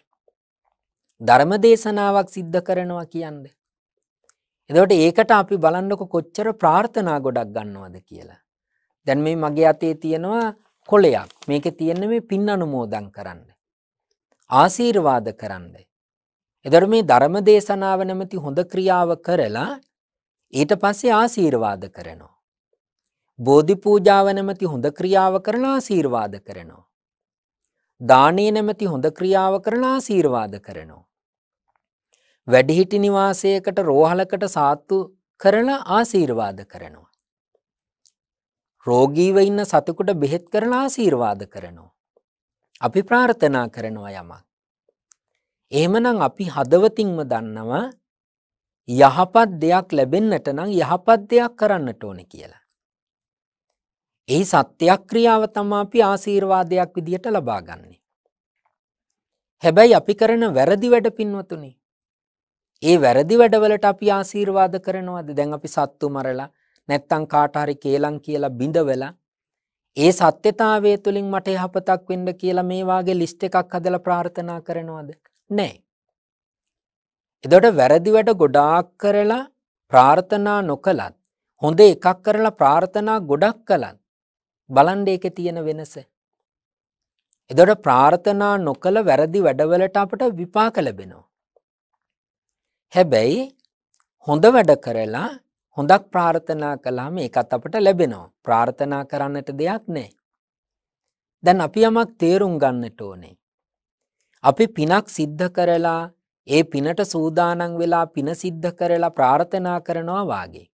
ධර්ම දේශනාවක් සිද්ධ කරනවා කියන්නේ එදවට ඒකට අපි බලන්නක කොච්චර ප්‍රාර්ථනා ගොඩක් ගන්නවාද කියලා. දැන් මේ මගේ අතේ තියෙනවා කොලයක් මේක තියෙන මේ පින් අනුමෝදන් කරන්න. ආසීර්වාද කරන්න. එදර මේ ධර්ම දේශනාව නැමති හොඳ ක්‍රියාව කරලා ඊට පස්සේ ආසීර්වාද කරනවා. බෝධි පූජාව නැමති හොඳ ක්‍රියාව කරලා ආසීර්වාද කරනවා. දානය නැමති හොඳ ක්‍රියාව කරලා ආසීර්වාද කරනවා. වැඩිහිටි නිවාසයකට රෝහලකට සාත්තු කරන ආසීර්වාද කරනවා. රෝගීව ඉන්න සතකුට බෙහෙත් කරන ආසීර්වාද කරනවා. අපි ප්‍රාර්ථනා කරනවා යමක්. එහෙමනම් අපි හදවතින්ම දන්නවා යහපත් දෙයක් ලැබෙන්නට නම් යහපත් දෙයක් කරන්නට ඕන කියලා. ඒ සත්‍යයක් ක්‍රියාව තමා අපි ආසීර්වාදයක් විදිහට ලබාගන්නේ. හැබැයි අපි කරන වැරදි වැඩ පින්වතුනේ ඒ වැරදි වැඩවලට අපි ආශීර්වාද කරනවද දැන් අපි සත්තු මරලා නැත්තං කාටහරි කේලං කියලා බිඳවෙලා ඒ සත්‍යතාවය තුළින් මට යහපතක් වෙන්න කියලා මේ වාගේ ලිස්ට් එකක් හදලා ප්‍රාර්ථනා කරනවද නෑ එතකොට වැරදි වැඩ ගොඩාක් කරලා ප්‍රාර්ථනා නොකලත් හොඳ එකක් කරලා ප්‍රාර්ථනා ගොඩක් කලත් බලන්ඩ එක තියෙන වෙනස එදොට ප්‍රාර්ථනා නොකළ වැරදි වැඩවලට අපට විපාක ලැබෙනවා හැබැයි හොඳ වැඩ කරලා හොඳක් ප්‍රාර්ථනා කළාම ඒකත් අපට ලැබෙනවා. ප්‍රාර්ථනා කරන්නට දෙයක් නෑ. දැන් අපි යමක් තේරුම් ගන්නට ඕනේ. අපි පිනක් සිද්ධ කරලා ඒ පිනට සූදානන් වෙලා පින සිද්ධ කරලා ප්‍රාර්ථනා කරනවා වාගේ.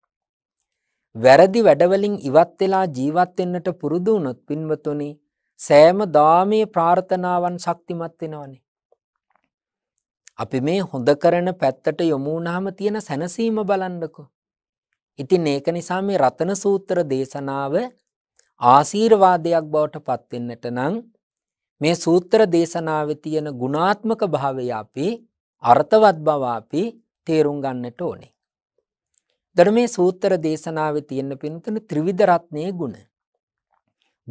වැරදි වැඩවලින් ඉවත් වෙලා ජීවත් වෙන්නට පුරුදු වුණොත් පින්වතුනි සෑම දාමේ ප්‍රාර්ථනාවන් ශක්තිමත් වෙනවනේ. අපි මේ හොඳ කරන පැත්තට යොමු වුණාම තියෙන සැනසීම බලන්නකෝ. ඉතින් ඒක නිසා මේ රතන සූත්‍ර දේශනාව ආශීර්වාදයක් බවට පත් වෙන්නට නම් මේ සූත්‍ර දේශනාවේ තියෙන ගුණාත්මක භාවය අපි අර්ථවත් බව අපි තේරුම් ගන්නට ඕනේ. දැන් මේ සූත්‍ර දේශනාවේ තියෙන පින්තුන ත්‍රිවිධ රත්නයේ ගුණ.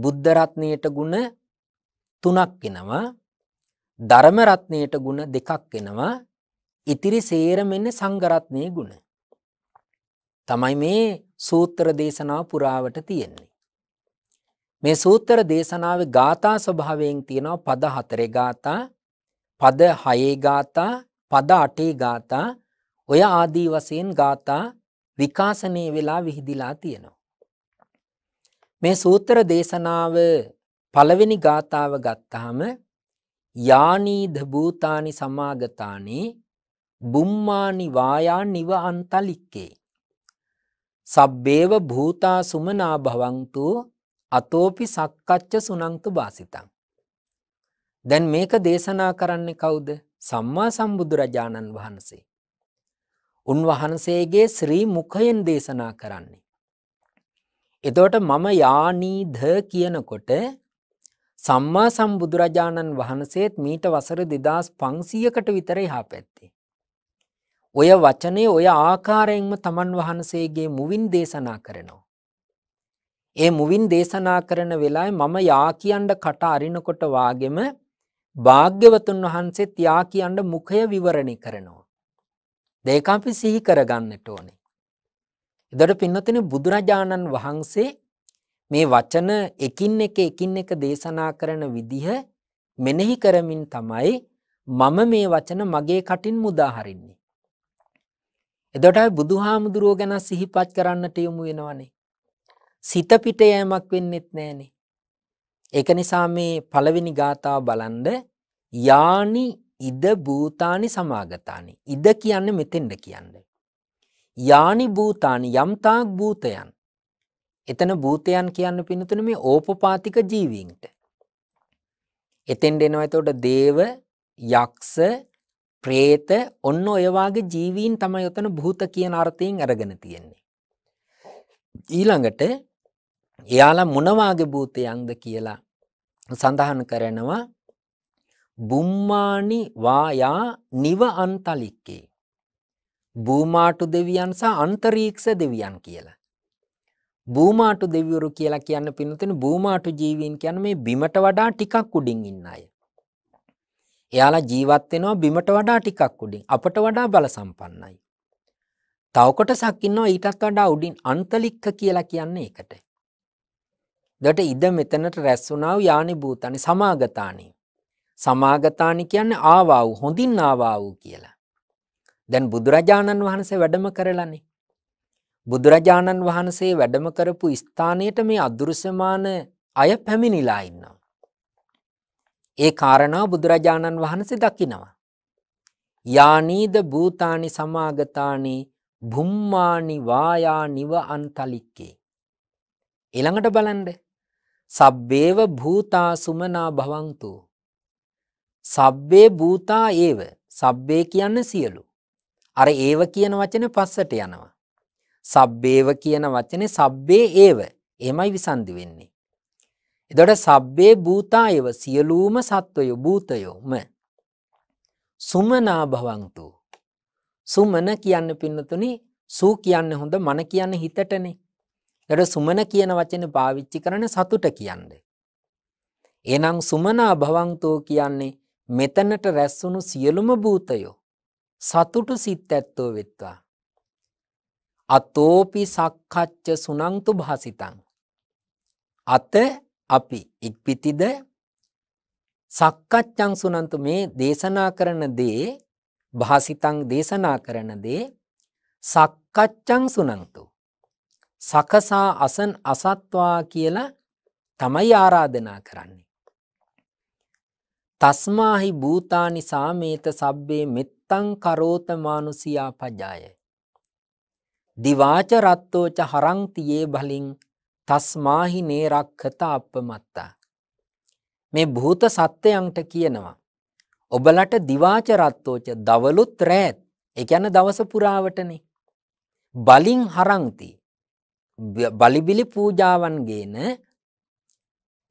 බුද්ධ රත්නයේට ගුණ තුනක් වෙනවා. ධර්මරත්නයට ගුණ දෙකක් එෙනවා ඉතිරි සේරමෙන්න සංගරත්නය ගුණ. තමයි මේ සූත්‍ර දේශනාව පුරාවට තියෙන්නේ. මේ සූත්‍ර දේශනාව ගාථා ස්වභාවයෙන් තියෙනවා පද හතරේ ගාථා පද හයේ ගාථා පද අටේ ගාථා ඔය ආදී වසයෙන් ගාථා විකාශනය වෙලා විහිදිලා තියෙනවා. මේ සූත්‍ර දේශනාව පළවෙනි ගාථාව ගත්තාම යානීද භූතානි සමාගතානි බුම්මානි වායා නිව අන්තලික්කේ. සබ්බේව භූතා සුමනා භවන්තු අතෝපි සක්කච්ච සුනංතු බාසිතං. දැන් මේක දේශනා කරන්නේ කවුද සම්මා සම්බුදුරජාණන් වහන්සේ. උන්වහන්සේගේ ශ්‍රී මුඛයෙන් දේශනා කරන්නේ. එතෝට මම යානීධ කියනකොට සම්මා සම්බුදුරජාණන් වහන්සේත් මීට වසර දෙදස් පංසීයකට විතර එහා පැත්තේ. ඔය වචනය ඔය ආකාරයෙන්ම තමන් වහන්සේගේ මුවින් දේශනා කරනවා. ඒ මුවින් දේශනා කරන වෙලායි මම යා කියන්ඩ කට අරිනකොට වාගෙම භාග්‍යවතුන් වහන්සේ තියා කියන්ඩ මුඛය විවරණි කරනවා. දෙක අපි සිහි කරගන්නට ඕනේ. එදට පින්නතින බුදුරජාණන් වහන්සේ මේ වචන එකින් එක එකින් එක දේශනා කරන විදිහ මෙනෙහි කරමින් තමයි මම මේ වචන මගේ කටින් මුදාහරින්නේ. එදොටයි බුදුහාමුදුරුවෝ ගැන සිහිපත් කරන්නට යොමු වෙනවනේ. සිත පිට යෑමක් වෙන්නෙත් නෑනේ. ඒක නිසා මේ පළවෙනි ගාථාව බලන්ද යානි ඉද භූතානි සමාගතානි. ඉද කියන්නේ මෙතෙන්ද කියන්නේ. යානි භූතානි යම්තාක් භූතයන්. එතන භූතයන් කියන්න පිනතුන මේ ඕපපාතික ජීවීන්ට. එතෙන්ට එනවා එතකොට දේව යක්ෂ ප්‍රේත ඔන්න ඔයවාගේ ජීවීන් තමයි ඔතන භූත කියන අර්ථයෙන් අරගෙන තියෙන්නේ. ඊළඟට එයාලා මොනවාගේ භූතයන්ද කියලා සඳහන් කරනවා බුම්මානි වායා නිව අන්තලික්කේ. භූමාටු දෙවියන් සහ අන්තරීක්ෂ දෙවියන් කියලා. බූමාටු දෙවිවරු කියලා කියන්න පිනතින බූමාටු ජීවීන් කියන මේ බිමට වඩා ටිකක් උඩින් ඉන්න අය. එයාලා ජීවත්වෙනවා බිමට වඩා ටිකක් උඩින් අපට වඩා බල සම්පන්නයි. තවකොට සක්කින්නවා ඊටත් වඩා උඩින් අන්තලික්ක කියලා කියන්නේ එකට. දට ඉද මෙතනට රැස් වුණාව යානි භූතනි සමාගතානි. සමාගතානි කියන්න ආවාව් හොඳින් ආවා වූ කියලා. දැන් බුදුරජාණන් වහන්සේ වැඩම කරලනේ. බුදුරජාණන් වහන්සේ වැඩම කරපු ස්ථානයට මේ අදුරුසමාන අය පැමිණිලා ඉන්නවා. ඒ කාරණා බුදුරජාණන් වහන්සේ දකිනවා. යානීද භූතානි සමාගතානි බුම්මානි වායා නිව අන්තලික්කේ. එළඟට බලන්ඩ සබ්බේව භූතා සුමනා භවන්තු. සබ්බේ භූතා ඒව සබ්බේ කියන්න සියලු. අර ඒව කියන වචන පස්සට යනවා. සබ්බේව කියන වචනේ සබ්බේ ඒව එමයි විසන්ධි වෙන්නේ. එදොට සබ්බේ භූතායව සියලූම සත්වයෝ භූතයෝම සුමනා භවන්තු සුමන කියන්න පින්නතුනි සූ කියන්න හොඳ මන කියන්න හිතටනේ එට සුමන කියන වචන පාවිච්චි කරන සතුට කියන්න. එනම් සුමනා භවන්තෝ කියන්නේ මෙතනට රැස්සුණු සියලුම භූතයෝ සතුටු සිත් ඇත්තෝ වෙත්වා අතෝපි සක්කච්ච සුනංතු භාසිතං. අත අපි ඉක්පිතිද සක්කච්චං සුනන්තු මේ දේශනා කරන දේ භාසිතං දේශනා කරන දේ සක්කච්චං සුනන්තු. සකසා අසන් අසත්වා කියලා තමයි ආරාධනා කරන්නේ. තස්මාහි භූතානි සාමේත සබ්බේ මෙත්තං කරෝත මානුසියා පජාය. දිවාච රත්තෝච හරංතියේ බලින් තස්මාහි නේරක්කත අපමත්තා. මේ භූත සත්‍යයන්ට කියනවා. ඔබලට දිවාචරත්තෝච දවලුත් රෑත් එකැන දවස පුරාවටනෙ. බලින් හරංති බලිබිලි පූජාවන්ගේන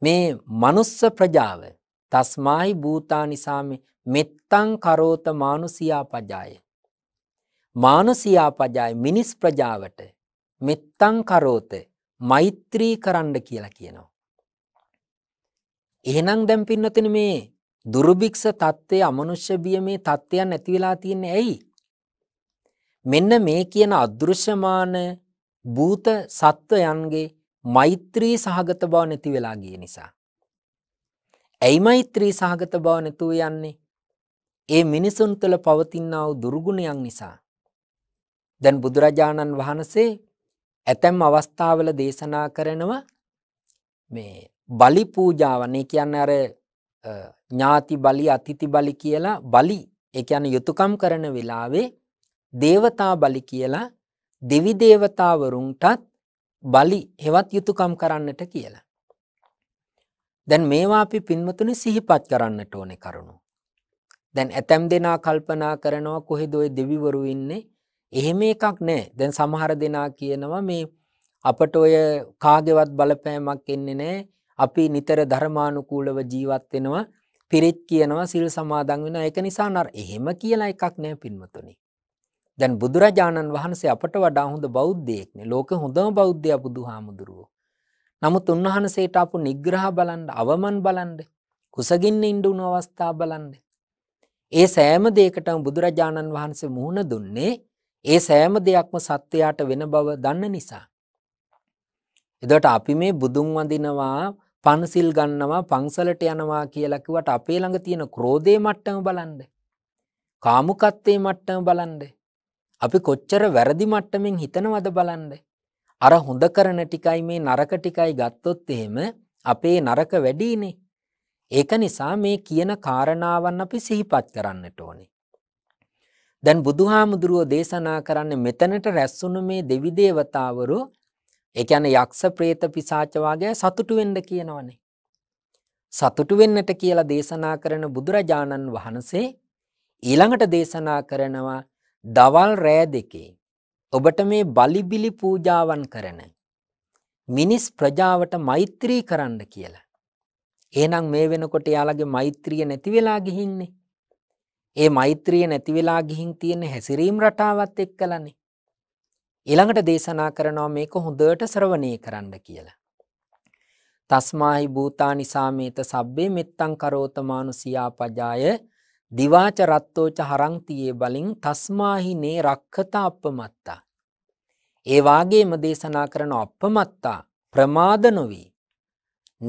මේ මනුස්ස ප්‍රජාව තස්මාහි භූතා නිසාම මෙත්තං කරෝත මානුසියා පජාය. මානුසියාපජාය මිනිස් ප්‍රජාවට මෙත්තං කරෝත මෛත්‍රී කරන්න කියලා කියනවා. එහෙනම් දැම් පින්නතින මේ දුරුභික්ෂ තත්ත්වය අමනුෂ්‍ය බිය මේ තත්ත්වයන් ඇතිවෙලා තියෙන ඇයි. මෙන්න මේ කියන අදෘශ්‍යමාන භූත සත්වයන්ගේ මෛත්‍රී සහගත බව නැති වෙලා ගිය නිසා. ඇයි මෛත්‍රී සහගත බව නැතුව යන්නේ ඒ මිනිසුන් තුළ පවතින්නාව දුර්ගුණයක් නිසා. දැන් බුදුරජාණන් වහන්සේ ඇතැම් අවස්ථාවල දේශනා කරනව මේ බලි පූජාවන්නේ කියන්න අර ඥාති බලි අතිති බලි කියලා බලි එක යන යුතුකම් කරන වෙලාවේ දේවතා බලි කියලා දෙවිදේවතාවරුන්ටත් බලි හෙවත් යුතුකම් කරන්නට කියලා. දැන් මේවා අපි පින්මතුනි සිහිපත් කරන්නට ඕනෙ කරුණු. දැන් ඇතැම් දෙනා කල්පනා කරනවා කොහෙදොයි දෙවිවරු ඉන්නේ එහෙම එකක් නෑ දැන් සමහර දෙනා කියනවා මේ අපට ඔය කාගෙවත් බලපෑමක් එන්නේ නෑ අපි නිතර ධර්මානුකූලව ජීවත් වෙනවා පිරිත් කියනවා සිල් සමාදන් වෙනවා ඒක නිසා නර එහෙම කියලා එකක් නෑ පින්වතුනි දැන් බුදුරජාණන් වහන්සේ අපට වඩා හොඳ බෞද්ධයෙක් නේ ලෝකෙ හොඳම බෞද්ධයා බුදුහාමුදුරුවෝ නමුත් උන්වහන්සේට අපු නිග්‍රහ බලන්න අවමන් බලන්න කුසගින්න ඉන්ඩුුණු අවස්ථා බලන්න ඒ සෑම දේකටම බුදුරජාණන් වහන්සේ මුහුණ දුන්නේ ඒ සෑම දෙයක්ම සත්වයාට වෙන බව දන්න නිසා. එදට අපි මේ බුදුන් වඳිනවා පන්සිල් ගන්නවා පංසලට යනවා කියලකිවට අපේ ළඟ තියෙන ක්‍රෝධය මට්ටම බලන්ඩ. කාමුකත්තේ මට්ටම බලන්ඩ. අපි කොච්චර වැරදි මට්ටමින් හිතනවද බලන්ඩ. අර හොඳ කරන ටිකයි මේ නරක ටිකයි ගත්තොත් එහෙම අපේ නරක වැඩීනේ. ඒක නිසා මේ කියන කාරණාවන් අපි සිහිපත් කරන්නට ඕනේ. දැන් බුදුහාමුදුරුවෝ දේශනා කරන්නේ මෙතනට රැස්සුණු මේ දෙවි දේවතාවරු ඒ කියන්නේ යක්ෂ ප්‍රේත පිසාච වගේ සතුටු වෙන්න කියනවනේ. සතුටු වෙන්නට කියලා දේශනා කරන බුදුරජාණන් වහන්සේ ඊළඟට දේශනා කරනවා දවල් රෑ දෙකේ ඔබට මේ බලිබිලි පූජාවන් කරන මිනිස් ප්‍රජාවට මෛත්‍රී කරන්න කියලා. එහෙනම් මේ වෙනකොට යාළගේ මෛත්‍රිය නැති වෙලා ගිහින්නේ. ඒ මෛත්‍රිය නැති වෙලා ගිහින් තියෙන හැසිරීම් රටාවත් එක්කලානේ. ඊළඟට දේශනා කරනවා මේක හොඳට ශ්‍රවණය කරන්න කියලා. තස්මාහි භූතානි සාමේත සබ්බේ මෙත්තං කරෝතමානුසියා පජාය දිවාච රත්තෝච හරංතියේ බලින් තස්මාහි නේ රක්ඛතා අපමත්තා. ඒ වාගේම දේශනා කරන අපමත්තා ප්‍රමාද නොවී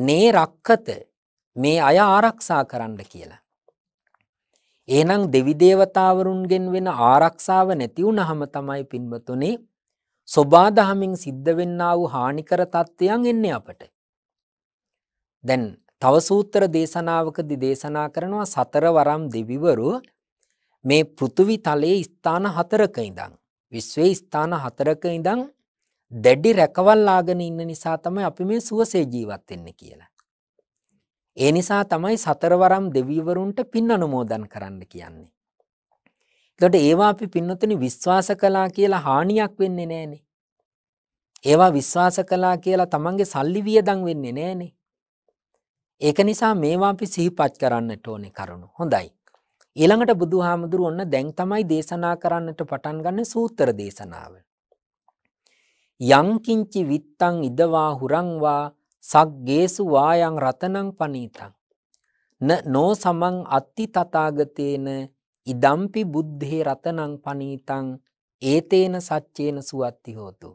නේ රක්කත මේ අය ආරක්ෂා කරන්න කියලා. එහෙනම් දෙවිදේවතාවරුන්ගෙන් වෙන ආරක්ෂාව නැති වුනහම තමයි පින්වතුනේ සොබාදහමින් සිද්ධ වෙන්නා වූ හානිකර තත්ත්වයන් එන්නේ අපට. දැන් තව සූත්‍ර දේශනාවකදී දේශනා කරනවා සතර වරම් දෙවිවරු මේ පෘථිවි තලයේ ස්ථාන හතරක ඉඳන් විශ්වයේ ස්ථාන හතරක ඉඳන් දැඩි රැකවල් ආගෙන ඉන්න නිසා තමයි අපි මේ සුවසේ ජීවත් වෙන්නේ කියලා. ඒ නිසා තමයි සතරවරම් දෙවීවරුන්ට පින් අනුමෝදන් කරන්න කියන්නේ. දොට ඒවා අපි පින්නතුනි විශ්වාස කලා කියලා හානියක් වෙන්නේ නෑනේ. ඒවා විශ්වාස කලා කියලා තමන්ගේ සල්ලි වියදං වෙන්නේ නෑනේ. ඒක නිසා මේවා අපි සිහිපච් කරන්නට ඕනෙ කරුණු හොඳයි. ඊළඟට බුදු හාමුදුරුව ඔන්න දැන් තමයි දේශනා කරන්නට පටන් ගන්න සූතර දේශනාව. යංකිංචි විත්තං ඉදවා හුරංවා සක්ගේසු වායන් රතනං පනීතං. න නෝ සමං අත්ති තතාගතයන ඉදම්පි බුද්ධේ රතනං පනීතං ඒතේන සච්චේන සුවත්ති හෝතු.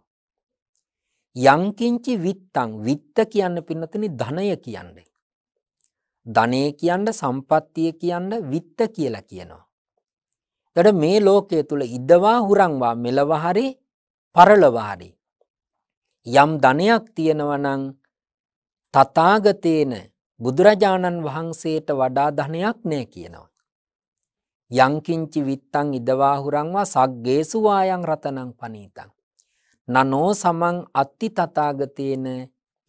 යංකින්චි විත්තං විත්ත කියන්න පින්නතන ධනය කියන්නේ. ධනය කියන්න සම්පත්තිය කියන්න විත්ත කියලා කියනවා. දට මේ ලෝකය තුළ ඉදවා හුරංවා මෙලවහරි පරලවාරි. යම් ධනයක් තියෙනවනං තථාගතේන බුදුරජාණන් වහන්සේට වඩා ධනයක් නෑ කියනවා. යංකින්චි විත්තං ඉදවාහුරංවා සග්ගේසු වායන් රතනං පනීතං. නනෝ සමං අත්ති තථාගතේන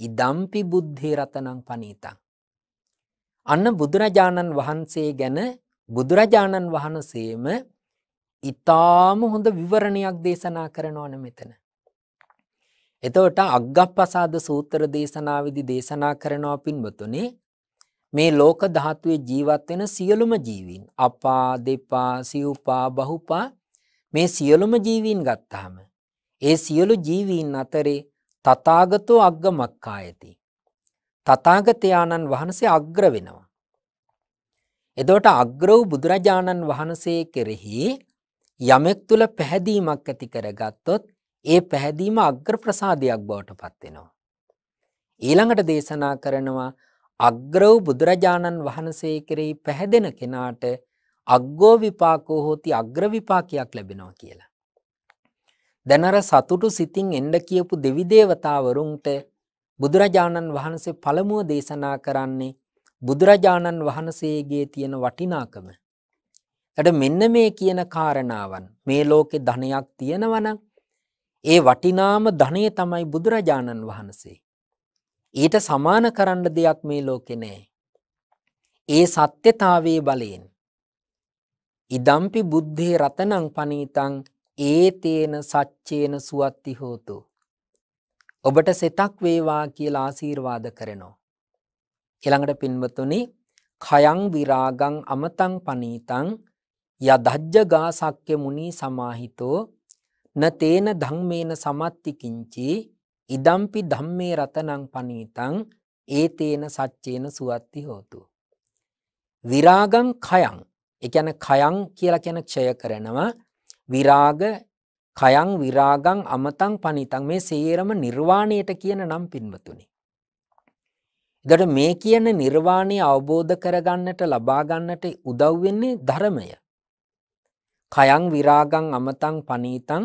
ඉදම්පි බුද්ධේ රතනං පනීතං. අන්න බුදුරජාණන් වහන්සේ ගැන බුදුරජාණන් වහන්සේම ඊටාම හොඳ විවරණයක් දේශනා කරනවන මෙතන. එතවට අග්ගප්පසාද සූත්‍ර දේශනාවිදි දේශනා කරනවා පින්බතුනේ මේ ලෝක ධාතුවේ ජීවත් වෙන සියලුම ජීවීන් අපා දෙපා සිව්පා බහුපා මේ සියලුම ජීවීන් ගත්තාම ඒ සියලු ජීවීන් අතරේ තථාගතෝ අග්ගමක්කායති තථාගතයන්න් වහන්සේ අග්‍ර වෙනවා එතකොට අග්‍ර වූ බුදුරජාණන් වහන්සේ කෙරෙහි යමෙක් තුල පැහැදීමක් ඇති කරගත්තොත් ඒ පැහැදීම අග්‍ර ප්‍රසාධයක් බවට පත්වෙනවා. ඊළඟට දේශනා කරනවා අග්‍රව් බුදුරජාණන් වහන්සේ කෙරෙහි පැහැදෙන කෙනාට අග්ගෝ විපාකෝ හෝති අග්‍රවිපාකයක් ලැබෙනවා කියලා. දැනර සතුටු සිතින් එන්ඩ කියපු දෙවිදේවතාවරුන්ට බුදුරජාණන් වහන්සේ පළමුුව දේශනා කරන්නේ බුදුරජාණන් වහන්සේගේ තියෙන වටිනාකම. ඇට මෙන්න මේ කියන කාරණාවන් මේ ලෝකෙ ධනයක් තියෙනවනම් ඒ වටිනාම ධනය තමයි බුදුරජාණන් වහන්සේ. ඊට සමාන කරන්න දෙයක් මේ ලෝකෙ නෑ. ඒ සත්‍යතාවේ බලයෙන්. ඉදම්පි බුද්ධේ රතනං පනීතං ඒ තේන සච්චේන සුවත්ති හෝතු. ඔබට සෙතක් වේවා කියලා ආසීර්වාද කරනවා. එළඟට පින්වතුනි කයං විරාගං අමතං පනීතං යදජ්ජගා සක්්‍ය මුනී සමාහිතෝ න තේන ධම්මේන සමත්තිකින්චි ඉදම්පි ධම්මේ රතනං පනීතං ඒ තේන සච්චේන සුවත්ති හෝතු. විරාගං කයං එකැන කයං කියලා කැන ක්ෂය කරනවා විරාග කයං විරාගං අමතං පනිතං මේ සේරම නිර්වාණයට කියන නම් පින්වතුනි. දට මේ කියන නිර්වාණය අවබෝධ කරගන්නට ලබාගන්නට උදව්වෙන්නේ ධරමය. කයං විරාගං අමතං පනීතං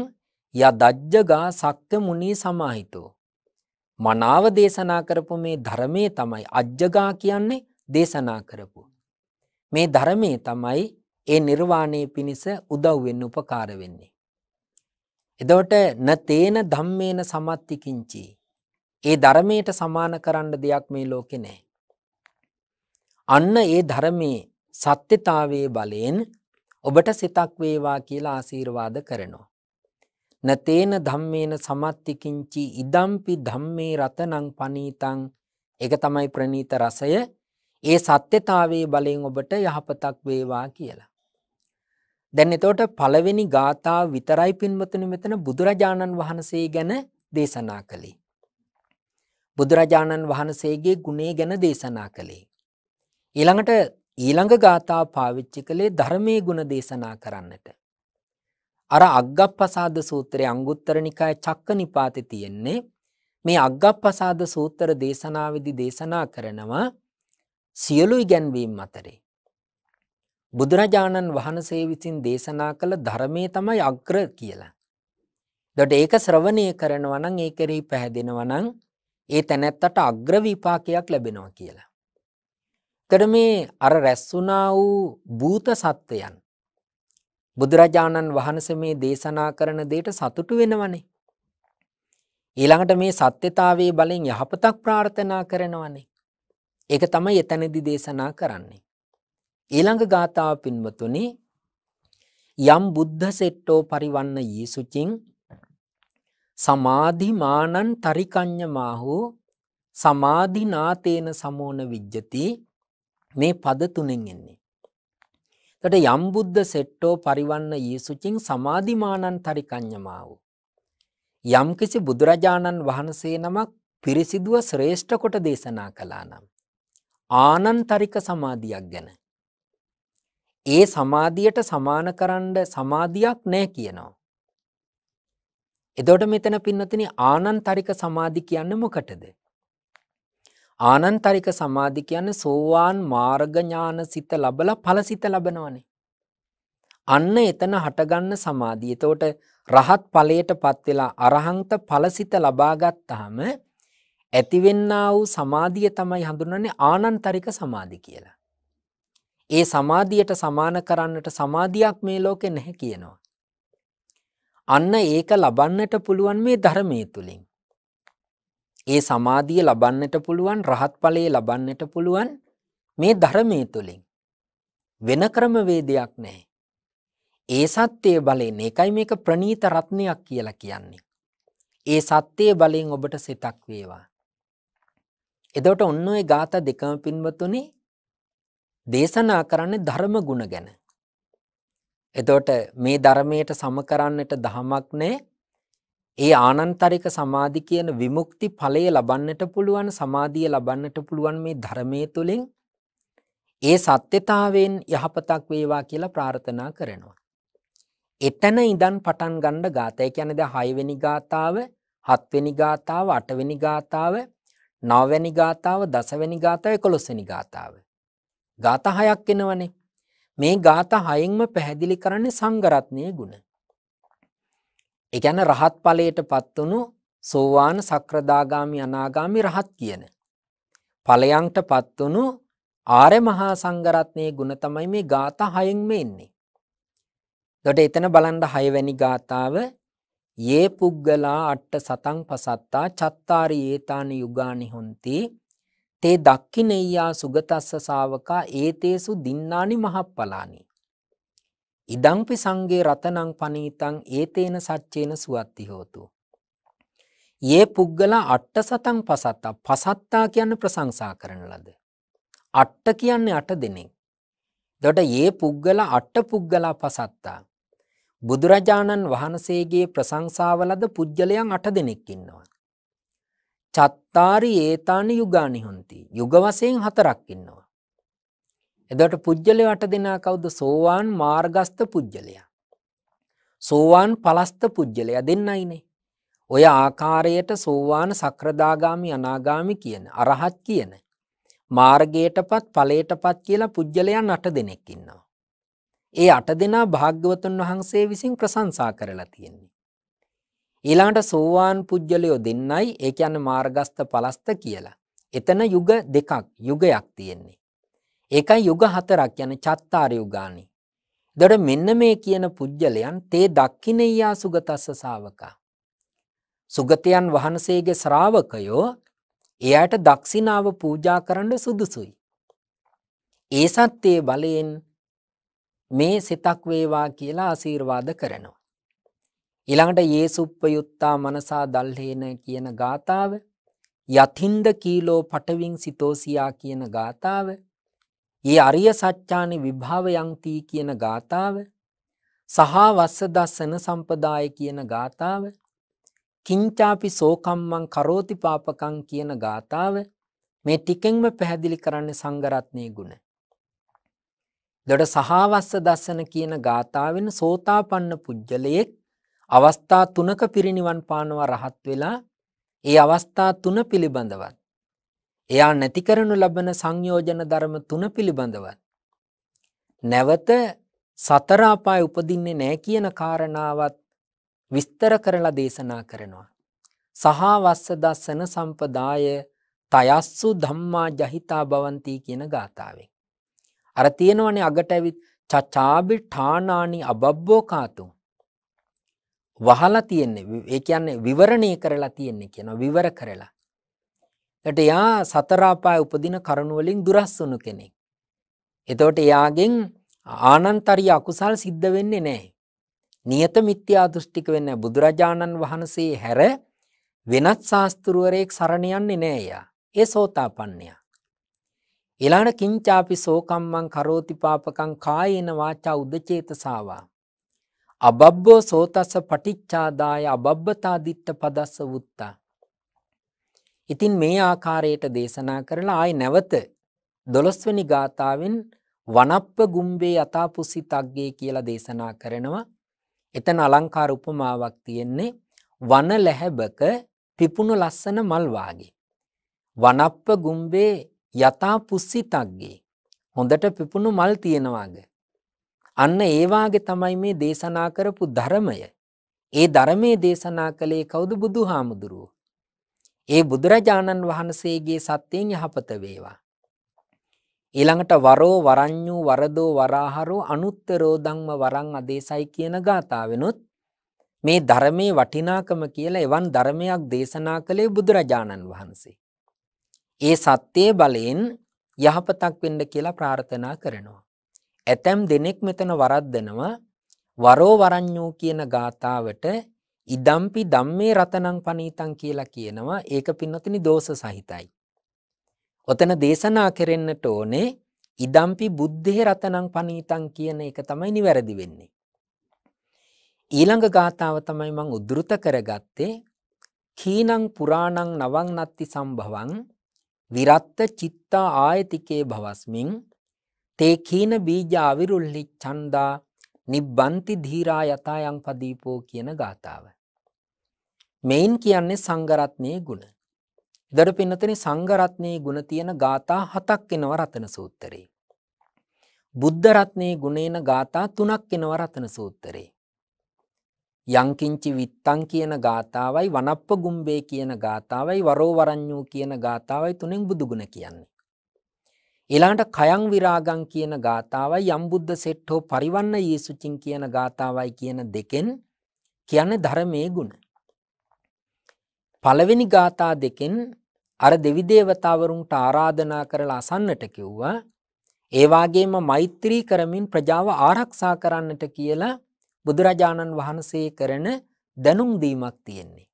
යදජ්ජගා සක්්‍ය මුණී සමාහිතෝ. මනාව දේශනා කරපු මේ ධර්මය තමයි අජ්ජගා කියන්නේ දේශනා කරපු. මේ ධර්මය තමයි ඒ නිර්වාණය පිණිස උදව්වෙන්න උපකාර වෙන්නේ. එදවට න තේන ධම්මේන සමත්තිකින්චි. ඒ ධර්මයට සමාන කරන්න දෙයක් මේ ලෝකෙ නෑ. අන්න ඒ ධර්මයේ සත්‍යතාවයේ බලයෙන් ඔබට සිතක් වේවා කියලා ආශීර්වාද කරනවා. නතේන ධම්මේන සමත්තිකින්චි ඉදම්පි ධම්මේ රතනං පනීතං එක තමයි ප්‍රනීත රසය ඒ සත්‍යතාවේ බලයෙන් ඔබට යහපතක් වේවා කියලා. දැන් එතෝට පළවෙනි ගාථාව විතරයි පින්වතුනි මෙතන බුදුරජාණන් වහන්සේ ගැන දේශනා කළේ. බුදුරජාණන් වහන්සේගේ ගුණේ ගැන දේශනා කළේ. ඊළඟට ඊළඟ ගාථාව පාවිච්චි කළේ ධර්මයේ ගුණ දේශනා කරන්නට. අර අග්ගප්පසාද සූත්‍රයේ අංගුත්තර නිකාය චක්ක නිපාතේ තියෙන්නේ මේ අග්ගප්පසාද සූත්‍ර දේශනාවේදී දේශනා කරනවා සියලු ඉගැන්වීම් අතරේ බුදුරජාණන් වහන්සේ විසින් දේශනා කළ ධර්මයේ තමයි අග්‍ර කියලා. එතකොට ඒක ශ්‍රවණය කරනවා නම් ඒ කෙරෙහි පැහැදෙනවා නම් ඒ තැනැත්තට අග්‍ර විපාකයක් ලැබෙනවා කියලා. එතකොට මේ අර රැස් වුණා වූ භූත සත්වයන් බුදුරජාණන් වහන්සේ මේ දේශනා කරන දෙයට සතුටු වෙනවනේ. ඊළඟට මේ සත්‍යතාවයේ බලෙන් යහපතක් ප්‍රාර්ථනා කරනවනේ. ඒක තමයි එතනදි දේශනා කරන්නේ. ඊළඟ ගාථාව පින්වතුනි යම් බුද්ධ සෙට්ටෝ පරිවන්න යීසුචින් සමාධිමානන් තරිකඤ්ඤමාහු සමාධිනාතේන සමෝන විජ්ජති මේ පද තුනෙන් එන්නේ. තට යම්බුද්ධ සෙට්ටෝ පරිවන්න ඒසුචින් සමාධිමානන් තරිකං්ඥමාව. යම්කිසි බුදුරජාණන් වහන්සේ නමක් පිරිසිදුව ශ්‍රේෂ්ඨ කොට දේශනා කලා නම්. ආනන්තරික සමාධියක් ගැන. ඒ සමාධියට සමාන කරන්න සමාධියක් නෑ කියනවා. එදොට මෙතන පින්නතින ආනන්තරික සමාධි කියන්න මොකටද. ආනන්තරික සමාධි කියන්නේ සෝවාන් මාර්ගඥාන සිත ලබල පලසිත ලබනවනේ. අන්න එතන හටගන්න සමාධිය. එතකොට රහත් ඵලයට පත් වෙලා අරහන්ත ඵලසිත ලබා ගත්තාම ඇතිවෙන්නා වූ සමාධිය තමයි හඳුන්වන්නේ ආනන්තරික සමාධි කියලා. ඒ සමාධියට සමාන කරන්නට සමාධියක් මේ ලෝකේ නැහැ කියනවා. අන්න ඒක ලබන්නට පුළුවන් මේ ධර්මයේ තුලින්. ඒ සමාධිය ලබන්නට පුළුවන් රහත් ඵලයේ ලබන්නට පුළුවන් මේ ධර්මයේ තුලින් වෙන ක්‍රමවේදයක් නැහැ. ඒ සත්‍යයේ බලයෙන් ඒකයි මේක ප්‍රනීත රත්නයක් කියලා කියන්නේ. ඒ සත්‍යයේ බලයෙන් ඔබට සිතක් වේවා. එතකොට ඔන්න ඔය ગાත දෙකම පින්වතුනි දේශනා කරන්නේ ධර්ම ගුණ ගැන. එතකොට මේ ධර්මයට සම කරන්නට දහමක් නැහැ. ඒ ආනන්තරික සමාධි කියන විමුක්ති ඵලය ලබන්නට පුළුවන් සමාධිය ලබන්නට පුළුවන් මේ ධර්මයේ තුලින් ඒ සත්‍යතාවෙන් යහපතක් වේවා කියලා ප්‍රාර්ථනා කරනවා. එතන ඉඳන් පටන් ගන්න ગાතය කියන්නේ දැන් 6 වෙනි ගාතාව, 7 වෙනි ගාතාව, 8 වෙනි ගාතාව, 9 වෙනි ගාතාව, 10 වෙනි ගාතාව, 11 වෙනි ගාතාව. ගාත හයක් එනවනේ. මේ ගාත හයෙන්ම පැහැදිලි කරන්නේ සංගරත්නයේ ගුණ. එකැන රහත් ඵලයට පත්වනු සෝවාන සක්‍රදාගාමි අනාගාමි රහත් කියන. ඵලයන්ට පත්වනු ආරය මහා සංගරත්නය ගුණ තමයි මේ ගාථ හයෙන් මෙන්නේ. දොට එතන බලන්ඩ හයවැනි ගාථාව ඒ පුද්ගලා අට්ට සතං පසත්තා චත්තාරි ඒතාන යුගානි හොන්ති තේ දක්කිනෙයා සුගතස්ස සාවකා ඒතේසු දින්නානි මහප්පලානී. ඉදංපි සංගේ රතනං පනීතං ඒතේන සච්චේන සුවත්ති හෝතු. ඒ පුද්ගලා අට්ට සතන් පසත්තා පසත්තා කියන්න ප්‍රසංසා කරන ලද. අට්ට කියන්නේ අට දෙනෙක්. දොට ඒ පුද්ගල අට්ට පුද්ගලා පසත්තා. බුදුරජාණන් වහන්සේගේ ප්‍රසංසාවලද පුද්ගලයන් අට දෙනෙක් ඉන්නවා. චත්තාරි ඒතාන යුගානිහොන්ති යුග වසයෙන් හතරක් ඉන්නවා. එදට පුද්ගලය වට දෙනා කවුද සෝවාන් මාර්ගස්ත පුද්ගලයා. සෝවාන් පලස්ත පුද්ගලයා දෙන්නයිනේ. ඔය ආකාරයට සෝවාන සක්‍රදාගාමි අනාගාමි කියන අරහත් කියන. මාර්ගයට පත් පලේට පත් කියලා පුද්ගලයන් අට දෙනෙක් ඉන්නවා. ඒ අට දෙනා භාග්‍යවතුන් වහන්සේ විසින් ප්‍රසංසා කරලා තියෙන්නේ. ඊළඟට සෝවාන් පුද්ගලයෝ දෙන්නයි ඒ අන්න මාර්ගස්ත පලස්ත කියලා. එතන යුග දෙකක් යුගයක් තියෙන්නේ. ඒකයි යුග හතරක් යන චත්තාර යුගානි. දොට මෙන්න මේ කියන පුද්ගලයන් තේ දක්කිනෙයා සුගතස්ස සාාවකා. සුගතයන් වහන්සේගේ ශ්‍රාවකයෝ එයට දක්ෂිනාව පූජා කරන්න සුදුසුයි. ඒ සත්‍යයේ බලයෙන් මේ සිතක් වේවා කියලා ආශීර්වාද කරනවා. ඊළඟට යේසුප්පයුත්තා මනසා දල්හේන කියන ගාතාව යතින්ද කීලෝ පටවින් සිතෝසියා කියන ගාතාව ඒ අරිය සච්ඡාන විභාවයන්තී කියන ගාථාව සහ වස්ස දස්සන සම්පදාය කියන ගාථාව කිංචාපි සෝකම්මං කරෝති පාපකං කියන ගාථාව මේ ටිකෙන්ම පැහැදිලි කරන්න සංගරත්නය ගුණ. දොඩ සහවස්ස දස්සන කියන ගාථාවෙන සෝතාපන්න පුද්ගලයෙක් අවස්ථා තුනක පිරිනිවන් පානවා රහත් වෙලා ඒ අවස්ථා තුන පිළිබඳවත්. එයා නැති කරනු ලබන සංයෝජන ධර්ම තුන පිළිබඳව. නැවත සතරාපාය උපදින්නේ නෑ කියන කාරණාවත් විස්තර කරලා දේශනා කරනවා. සහාවස්ස දස්සන සම්පදාය තයස්සු ධම්මා ජහිතා බවන්තී කියන ගාථාවෙන්. අර තියෙනවනේ අගට ඇවිත් චචාබි ඨානානි අබබ්බෝ කාතු. වහලා තියෙන්නේ ඒ කියන්නේ විවරණය කරලා තියෙන්නේ කියනවා විවර කරලා. එට යා සතරාපාය උපදින කරුණුවලින් දුරස් වුණු කෙනෙක්. එතවට එයාගෙන් ආනන්තරී අකුසල් සිද්ධ වෙන්නේ නෑ. නියත මිත්‍යා දෘෂ්ටික වෙන්න බුදුරජාණන් වහන්සේ හැර වෙනත් ශාස්තෘුවරයෙක් සරණයන්නේ නෑයා ඒ සෝතාපන්නයා. එලාන කින්චාපි සෝකම්මං කරෝතිපාපකං කායන වාචා උදචේතසාවා. අබබ්බෝ සෝතස්ස පටිච්චාදාය අබබ්බතා දිට්ට පදස්ස වුත්තා. ඉතින් මේ ආකාරයට දේශනා කරලා ආයි නැවත දොළොස්වනි ගාථාවෙන් වනප්ප ගුම්බේ යථපුසි තක්ගේ කියලා දේශනා කරනවා. එතන අලංකාර උපමාවක් තියෙන්නේ වන ලැහැබක පිපුණු ලස්සන මල්වාගේ. වනප්ප ගුම්බේ යථපුස්සි තක්ගේ හොඳට පිපුණු මල් තියෙනවාග. අන්න ඒවාගේ තමයි මේ දේශනා කරපු ධර්මය. ඒ ධර්මයේ දේශනා කළේ කවුද බුදු හාමුදුරුවෝ. ඒ බුදුරජාණන් වහන්සේගේ සත්‍යයෙන් යහපත වේවා. ඊළඟට වරෝ වරඤ්ඤු වරදෝ වරාහරෝ අනුත්තරෝ ධම්ම වරං අදේසයි කියන ගාථාවෙනුත් මේ ධර්මයේ වටිනාකම කියලා එවන් ධර්මයක් දේශනා කළේ බුදුරජාණන් වහන්සේ. ඒ සත්‍යයේ බලයෙන් යහපතක් වෙන්න කියලා ප්‍රාර්ථනා කරනවා. ඇතැම් දෙනෙක් මෙතන වරද්දනවා වරෝ වරඤ්ඤෝ කියන ගාතාවට ඉදම්පි ධම්මේ රතනං පනීතං කියලා කියනවා ඒක පින්නතිනි දෝෂ සහිතයි. ඔතන දේශනා කරෙන්නට ඕනේ ඉදම්පි බුද්ධේ රතනං පනීතං කියන එක තමයි නිවැරදි වෙන්නේ. ඊළඟ ගාථාව තමයි මං උද්දෘත කරගත්තේ කීනං පුරාණං නවං නත්ති සම්භවං විරත්ත චිත්තා ආයතිකේ භවස්මින් තේ කීන බීජ අවිරුල්ලි ඡන්දා නිබ්බන්ති ධීරා යතායන් පදීපෝ කියන ගාතාව. මෙයින් කියන්නේ සංගරත්නයේ ගුණ. දර පින්නතන සංගරත්නයේ ගුණ තියෙන ගාථා හතක් එනව රතන සූත්තරේ. බුද්ධරත්නයේ ගුණේන ගාථා තුනක් එනව රතන සූත්තරේ. යංකිංචි විත්තං කියන ගාථාවයි වනප්ප ගුම්බේ කියන ගාථාවයි වරෝවරං්ඥූ කියන ගාථාවයි තුනෙන් බුදුගුණ කියන්නේ. එලාට කයං විරාගං කියන ගාථාවයි යම්බුද්ධ සෙට්හෝ පරිවන්න ඒසුචින් කියන ගාථාවයි කියන දෙකෙන් කියන්න ධරමය ගුණ. පළවෙනි ගාථා දෙකෙන් අර දෙවිදේවතාවරුන්ට ආරාධනා කරලා අසන්නට කිව්වා ඒවාගේම මෛත්‍රී කරමින් ප්‍රජාව ආරක්ෂා කරන්නට කියලා බුදුරජාණන් වහන්සේ කරන දැනුම් දීමක් තියෙන්නේ.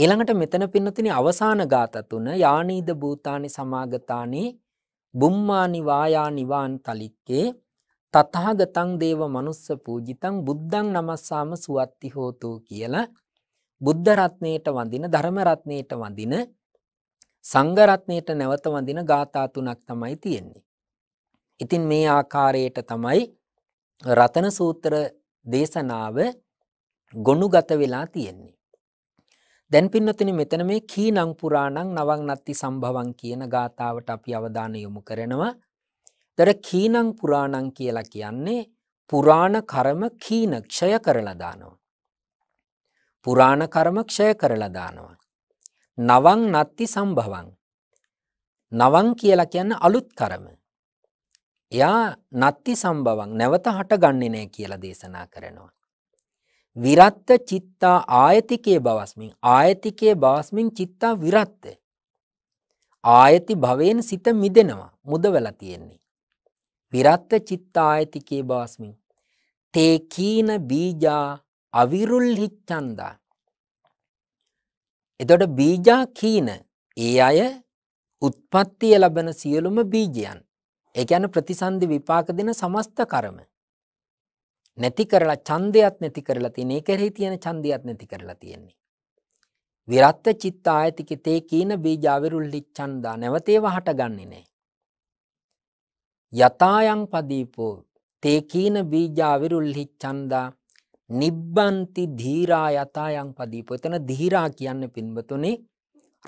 ඊළඟට මෙතන පින්නතින අවසාන ගාත තුන යානීද භූතානි සමාගතානේ බුම්මානි වායා නිවාන් තලික්කේ තථාගතං දේව මනුස්ස පූජිතං බුද්ධං නමස්සාම සුවත්ති හෝතු කියලා බුද්ධ රත්නයට වඳින ධර්ම රත්නයට වඳින සංඝ රත්නයට නැවත වඳින ගාථා තුනක් තමයි තියෙන්නේ. ඉතින් මේ ආකාරයට තමයි රතන සූත්‍ර දේශනාව ගොනුගත වෙලා තියෙන්නේ. දැන් පින්නතින මෙතන මේ කීනං පුරාණං නවං නත්ති සම්භවං කියන ගාථාවට අපි අවධානය යොමු කරනවා. දර කීනං පුරාණං කියලා කියන්නේ පුරාණ කර්ම කීන ක්ෂය කරලා දානවා. පුරාණ කර්ම ක්ෂය කරලා දානවා. නවං නත්ති සම්භවන්. නවං කියලා කියන්න අලුත් කරම. එයා නත්ති සම්බවන් නැවත හට ගන්නේ නෑ කියලා දේශනා කරනවා. විරත්ත චිත්තා ආයතිකයේ බවස්මින් ආයතිකයේ බවස්මින් චිත්තා විරත්ත. ආයති භවයෙන් සිත මිදෙනවා මුදවල තියෙන්නේ. විරත්ත චිත්තා ආයතිකයේ බවස්මින් තේකීන බීජා අවිරුල් හිච්චන්දා. එතොට බීජා කීන ඒ අය උත්පත්තිය ලබන සියලුම බීජයන් එකයන ප්‍රතිසන්ධි විපාක දෙන සමස්ත කරම. නැති කරලා චන්දයත් නැති කරලා තියෙන ඒ කෙරෙහි තියෙන චන්දයත් නැති කරලා තියෙන්නේ. විරත්ත චිත්ත ආයතිකිතේ කීන බීජාවිරුල්ලි චන්දා නැවතේව හටගන්නේ නෑ. යතායන් පදීපෝ තේකීන බීජාවිරුල්හි චන්දා නිබ්බන්ති ධීරා යතායන් පදීප එතන දිහිරා කියන්න පින්බතුනේ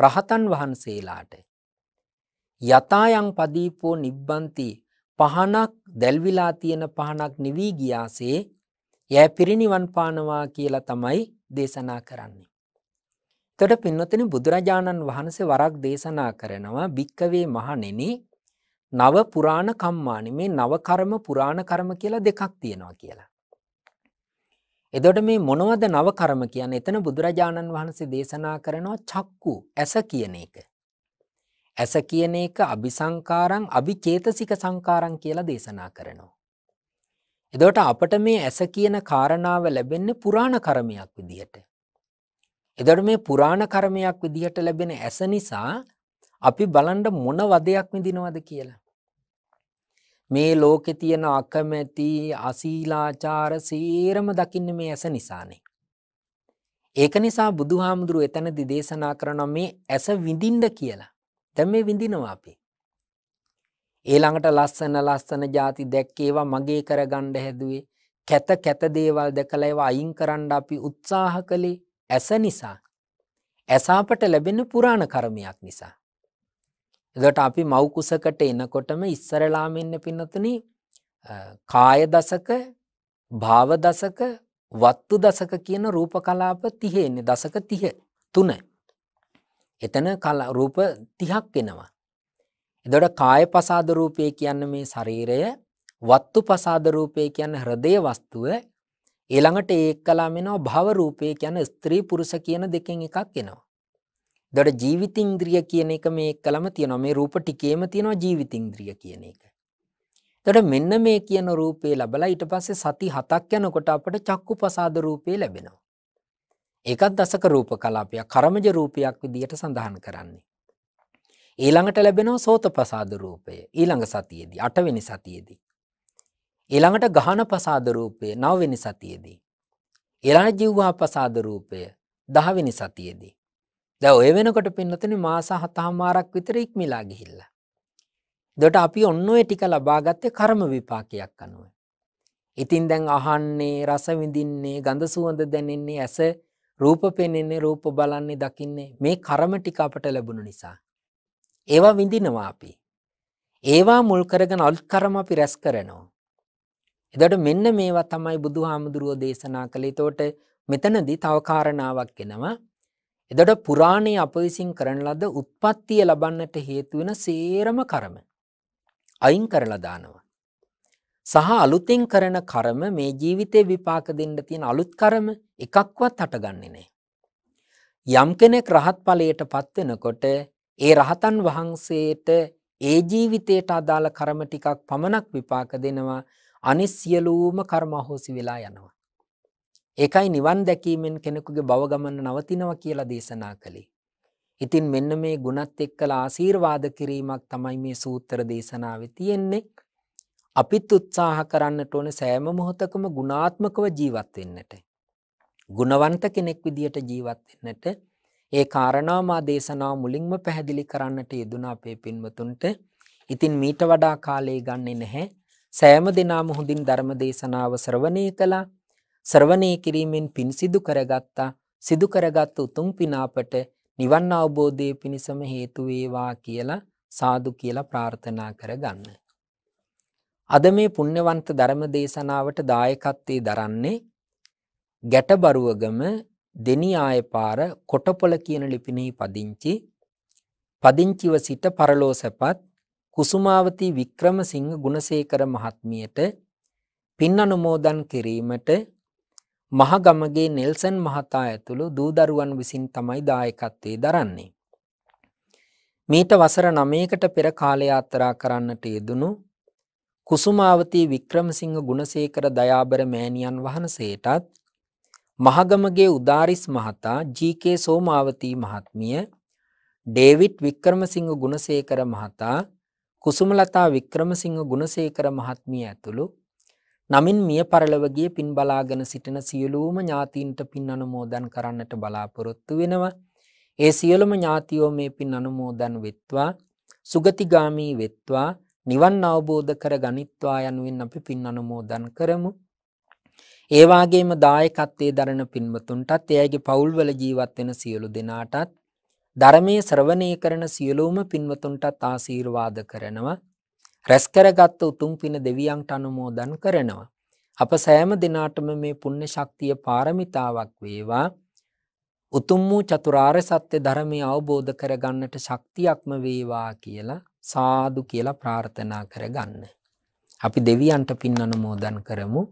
රහතන් වහන්සේලාට. යතායන් පදීපෝ නිබ්බන්ති පහනක් දැල්විලා තියෙන පහනක් නිවී ගියාසේ යෑ පිරිනිවන් පානවා කියලා තමයි දේශනා කරන්නේ. තොට පින්නතන බුදුරජාණන් වහන්සේ වරක් දේශනා කරනවා භික්කවේ මහනෙන නව පුරාණ කම්මානි මේ නවකරම පුරාණ කරම කියලා දෙකක් තියෙනවා කියලා. එදොට මේ මොනවද නව කරම කියන එතන බුදුරජාණන් වහන්සේ දේශනා කරනවා චක්කු ඇස කියන එක. ඇස කියන එක අභිසංකාරං අභිචේතසික සංකාරං කියලා දේශනා කරනවා. එදොට අපට මේ ඇස කියන කාරණාව ලැබෙන්න පුරාණ කරමයක් විදිහට. එදොට මේ පුරාණ කරමයක් විදිහට ලැබෙන ඇස නිසා අපි බලන්ඩ මොන වදයක් විදිනවද කියලා. මේ ලෝකෙ තියෙන අකමැති අසීලාචාර සේරම දකින්න මේ ඇස නිසානේ. ඒක නිසා බුදු හාමුදුරුව එතැනදි දේශනා කරන මේ ඇස විඳින්ඩ කියලා. තැම් මේ විඳිනවා අපි. ඒළඟට ලස්සන ලස්සන ජාති දැක්කේවා මගේ කරගණ්ඩ හැදුවේ කැත කැතදේවල් දැකලයිව අයින් කරන්න අපි උත්සාහ කළේ ඇස නිසා. ඇසාපට ලැබෙන පුරාණ කරමයක් නිසා. එදට අපි මවකුසකට එනකොටම ඉස්සරලාම එන්න පින්නතුන කාය දසක භාව දසක වත්තු දසක කියන රූප කලාප තිහෙන්නේ දසක තිහ තුන. එතන රූප තිහක් එෙනවා. එදොට කාය පසාදරූපය කියන්න මේ ශරීරය වත්තු පසාදරූපය කියන්න හ්‍රදය වස්තුව එළඟට ඒක් කලා මෙෙනවා භවරූපය කියන ස්ත්‍රී පුරුෂ කියන දෙකෙන් එකක් එෙනවා. දොට ජීවිතින්ද්‍රිය කියන එක මේ කළම තියනවා මේ රූප ටිකේම තියෙනවා ජීවිතින්ද්‍රිය කියන එක. තොට මෙන්න මේ කියන රූපේ ලබලා ඊට පස්සේ සති හතක් යනකොට අපට චක්කු පසාද රූපය ලැබෙනවා. ඒකත් දසක රූප කලාපයක් කරමජ රූපයක් විදියට සඳහන් කරන්නේ. ඊළඟට ලැබෙනව සෝත පසාද රූපය ඊළඟ සතියේදී අටවෙනි සතියේදී. ඊළඟට ගහන පසාද රූපය නවවෙනි සතියේදී. ඊළඟ ජිව්වා පසාද රූපය දහවෙනි සතියේදී. දැ ඔය වෙනකොට පින්නතන මාස හතහමාරක් විතර ඉක්මිලා ගිහිල්ල. දොට අපි ඔන්න ඔය ටික ලබාගත්තේ කරම විපාකයක් අනුව. ඉතින් දැන් අහන්නේ රස විඳින්නේ ගඳ සුවඳ දැනෙන්නේ ඇස රූප පෙනෙන්නේ රූප බලන්නේ දකින්නේ මේ කරම ටික අපට ලැබුණු නිසා. ඒවා විඳිනවා අපි. ඒවා මුල් කරගෙන අලුත් කරම අපි රැස් කරනවා. එදට මෙන්න මේවා තමයි බුදු හාමුදුරුවෝ දේශනා කළේ තෝට මෙතනදී තවකාරණාවක් එෙනවා එදට පුරාණයේ අප විසින් කරන ලද උත්පත්තිය ලබන්නට හේතුවෙන සේරම කරම අයින් කරලදානවා. සහ අලුතෙන් කරන කරම මේ ජීවිතය විපාක දෙන්න තියෙන අලුත් කරම එකක්වත් හටගන්නේ නෑ. යම් කෙනෙක් රහත් ඵලයට පත්වෙනකොට ඒ රහතන් වහන්සේට ඒ ජීවිතයට අදාළ කරම ටිකක් පමණක් විපාක දෙනවා අනිස් සියලූම කර්ම අහෝසි වෙලා යනවා. ඒකයි නිවන් දැකීමෙන් කෙනෙකුගේ බවගමන්න නවතිනවා කියලා දේශනා කළේ. ඉතින් මෙන්න මේ ගුණත් එක්කලා ආශීර්වාද කිරීමක් තමයි මේ සූත්‍ර දේශනාව තියෙන්නේ. අපිත් උත්සාහ කරන්නට ඕන සෑම මොහොතකම ගුණාත්මකව ජීවත් වෙන්නට. ගුණවන්ත කෙනෙක් විදියට ජීවත් වෙන්නට ඒ කාරණා මා දේශනාව මුලින්ම පැහැදිලි කරන්නට යෙදුණ අපේ පින්වතුන්ට. ඉතින් මීට වඩා කාලය ගන්නේ නැහැ. සෑම දිනම හොඳින් ධර්ම දේශනාව ශ්‍රවණය කළා. ශ්‍රවණය කිරීමෙන් පින් සිදු කරගත්තා සිදු කරගත් උතුම් පිනාපට නිවන් අවබෝධය පිණිසම හේතු වේවා කියලා සාදු කියලා ප්‍රාර්ථනා කරගන්න. අද මේ පුණ්‍යවන්ත ධර්ම දේශනාවට දායකත්වයේ දරන්නේ ගැටබරුවගම දෙනියාය පාර කොටපොළ කියන ලිපිනෙහි පදිංචි පදිංචිව සිට පරලෝ සැපත් කුසුමාවතී වික්‍රමසිංහ ගුණසේකර මහත්මියට පින් අනුමෝදන් කිරීමට මහගමගේ නෙල්සන් මහතා ඇතුළු දූදරුවන් විසින් තමයි දායකත්වේ දරන්නේ. මීට වසර නමයකට පෙර කාලයාත්තරා කරන්නට යෙදනු කුසුමාවතී වික්‍රමසිංහ ගුණසේකර දයාබර මෑණියන් වහන්සේටත් මහගමගේ උදාරිස් මහතා ජීකේ සෝමාවතී මහත්මිය ඩේවිට් වික්‍රමසිංහ ගුණසේකර මහතා කුසුමලතා වික්‍රමසිංහ ගුණසේකර මහත්මිය ඇතුළු නමින් මිය පරලවගේ පින් බලාගෙන සිටින සියලූම ඥාතීන්ට පින් අනුමෝදන් කරන්නට බලාපොරොත්තු වෙනවා. ඒ සියලුම ඥාතියෝ මේ පින් අනුමෝදන් වෙත්වා සුගතිගාමී වෙත්වා නිවන් අවබෝධ කර ගනිත්වා යනුවෙන් අපි පින් අනුමෝදන් කරමු. ඒවාගේම දායකත්තේ දරන පින්බතුන්ටත් එයගේ පවුල්වල ජීවත්වෙන සියලු දෙනාටත් ධර්මය ශ්‍රවණය කරන සියලූම පින්වතුන්ටත් ආසීර්වාද කරනවා. රැස්කරගත්ත උතුම් පින දෙවියන්ට අනුමෝදන් කරනවා. අප සෑම දිනාටම මේ පුණ්‍ය ශක්තිය පාරමිතාවක් වේවා. උතුම් වූ චතුරාර්ය සත්‍ය ධර්මය අවබෝධ කරගන්නට ශක්තියක්ම වේවා කියලා සාදු කියලා ප්‍රාර්ථනා කරගන්න. අපි දෙවියන්ට පින් අනුමෝදන් කරමු.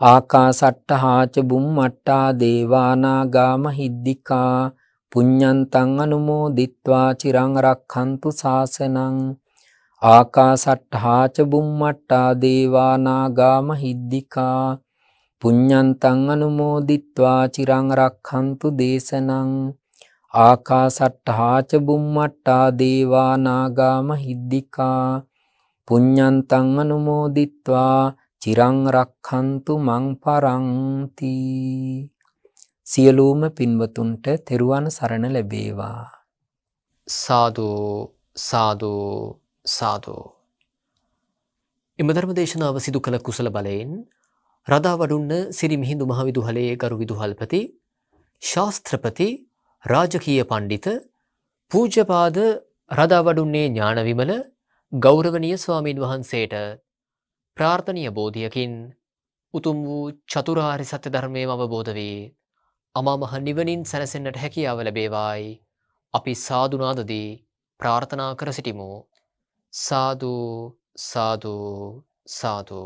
ආකාසට්ටහාච බුම්මට්ටා දේවානාගාම හිද්దికා පුඤ්ඤන්තං අනුමෝදිත්වා චිරං රක්ඛන්තු සාසනං ආකාසට්ඨාච බුම්මට්ටා දේවානාගා මහිද්దికා පුඤ්ඤන්තං අනුමෝදිත්වා චිරං රක්ඛන්තු දේශනං ආකාසට්ඨාච බුම්මට්ටා දේවානාගා මහිද්దికා පුඤ්ඤන්තං අනුමෝදිත්වා චිරං රක්ඛන්තු මං පරන්ති සියලුම පින්වතුන්ට තෙරුවන් සරණ ලැබේවා සාදු සාදු සාදෝ. එම ධර්ම දේශනාව සිදු කළ කුසල බලයෙන් රදා වඩුන්න සිරි මිහිදු මහවිදුහලයේ ගරු විදුහල්පති ශාස්ත්‍රපති රාජකීය පණ්ඩිත පූජපාද රදා වඩුන්නේ ඥානවිමල ගෞරවනය ස්වාමීන් වහන්සේට ප්‍රාර්ථනය බෝධියකින් උතුම් වූ චතුරාරි සත්‍ය ධර්මය අවබෝධ වී අමාමහ නිවනින් සැනසෙන්න්නට හැකියාව ලබේවායි අපි සාධනාදදී ප්‍රාර්ථනා කර සිටිමෝ සාදු සාදු සාදු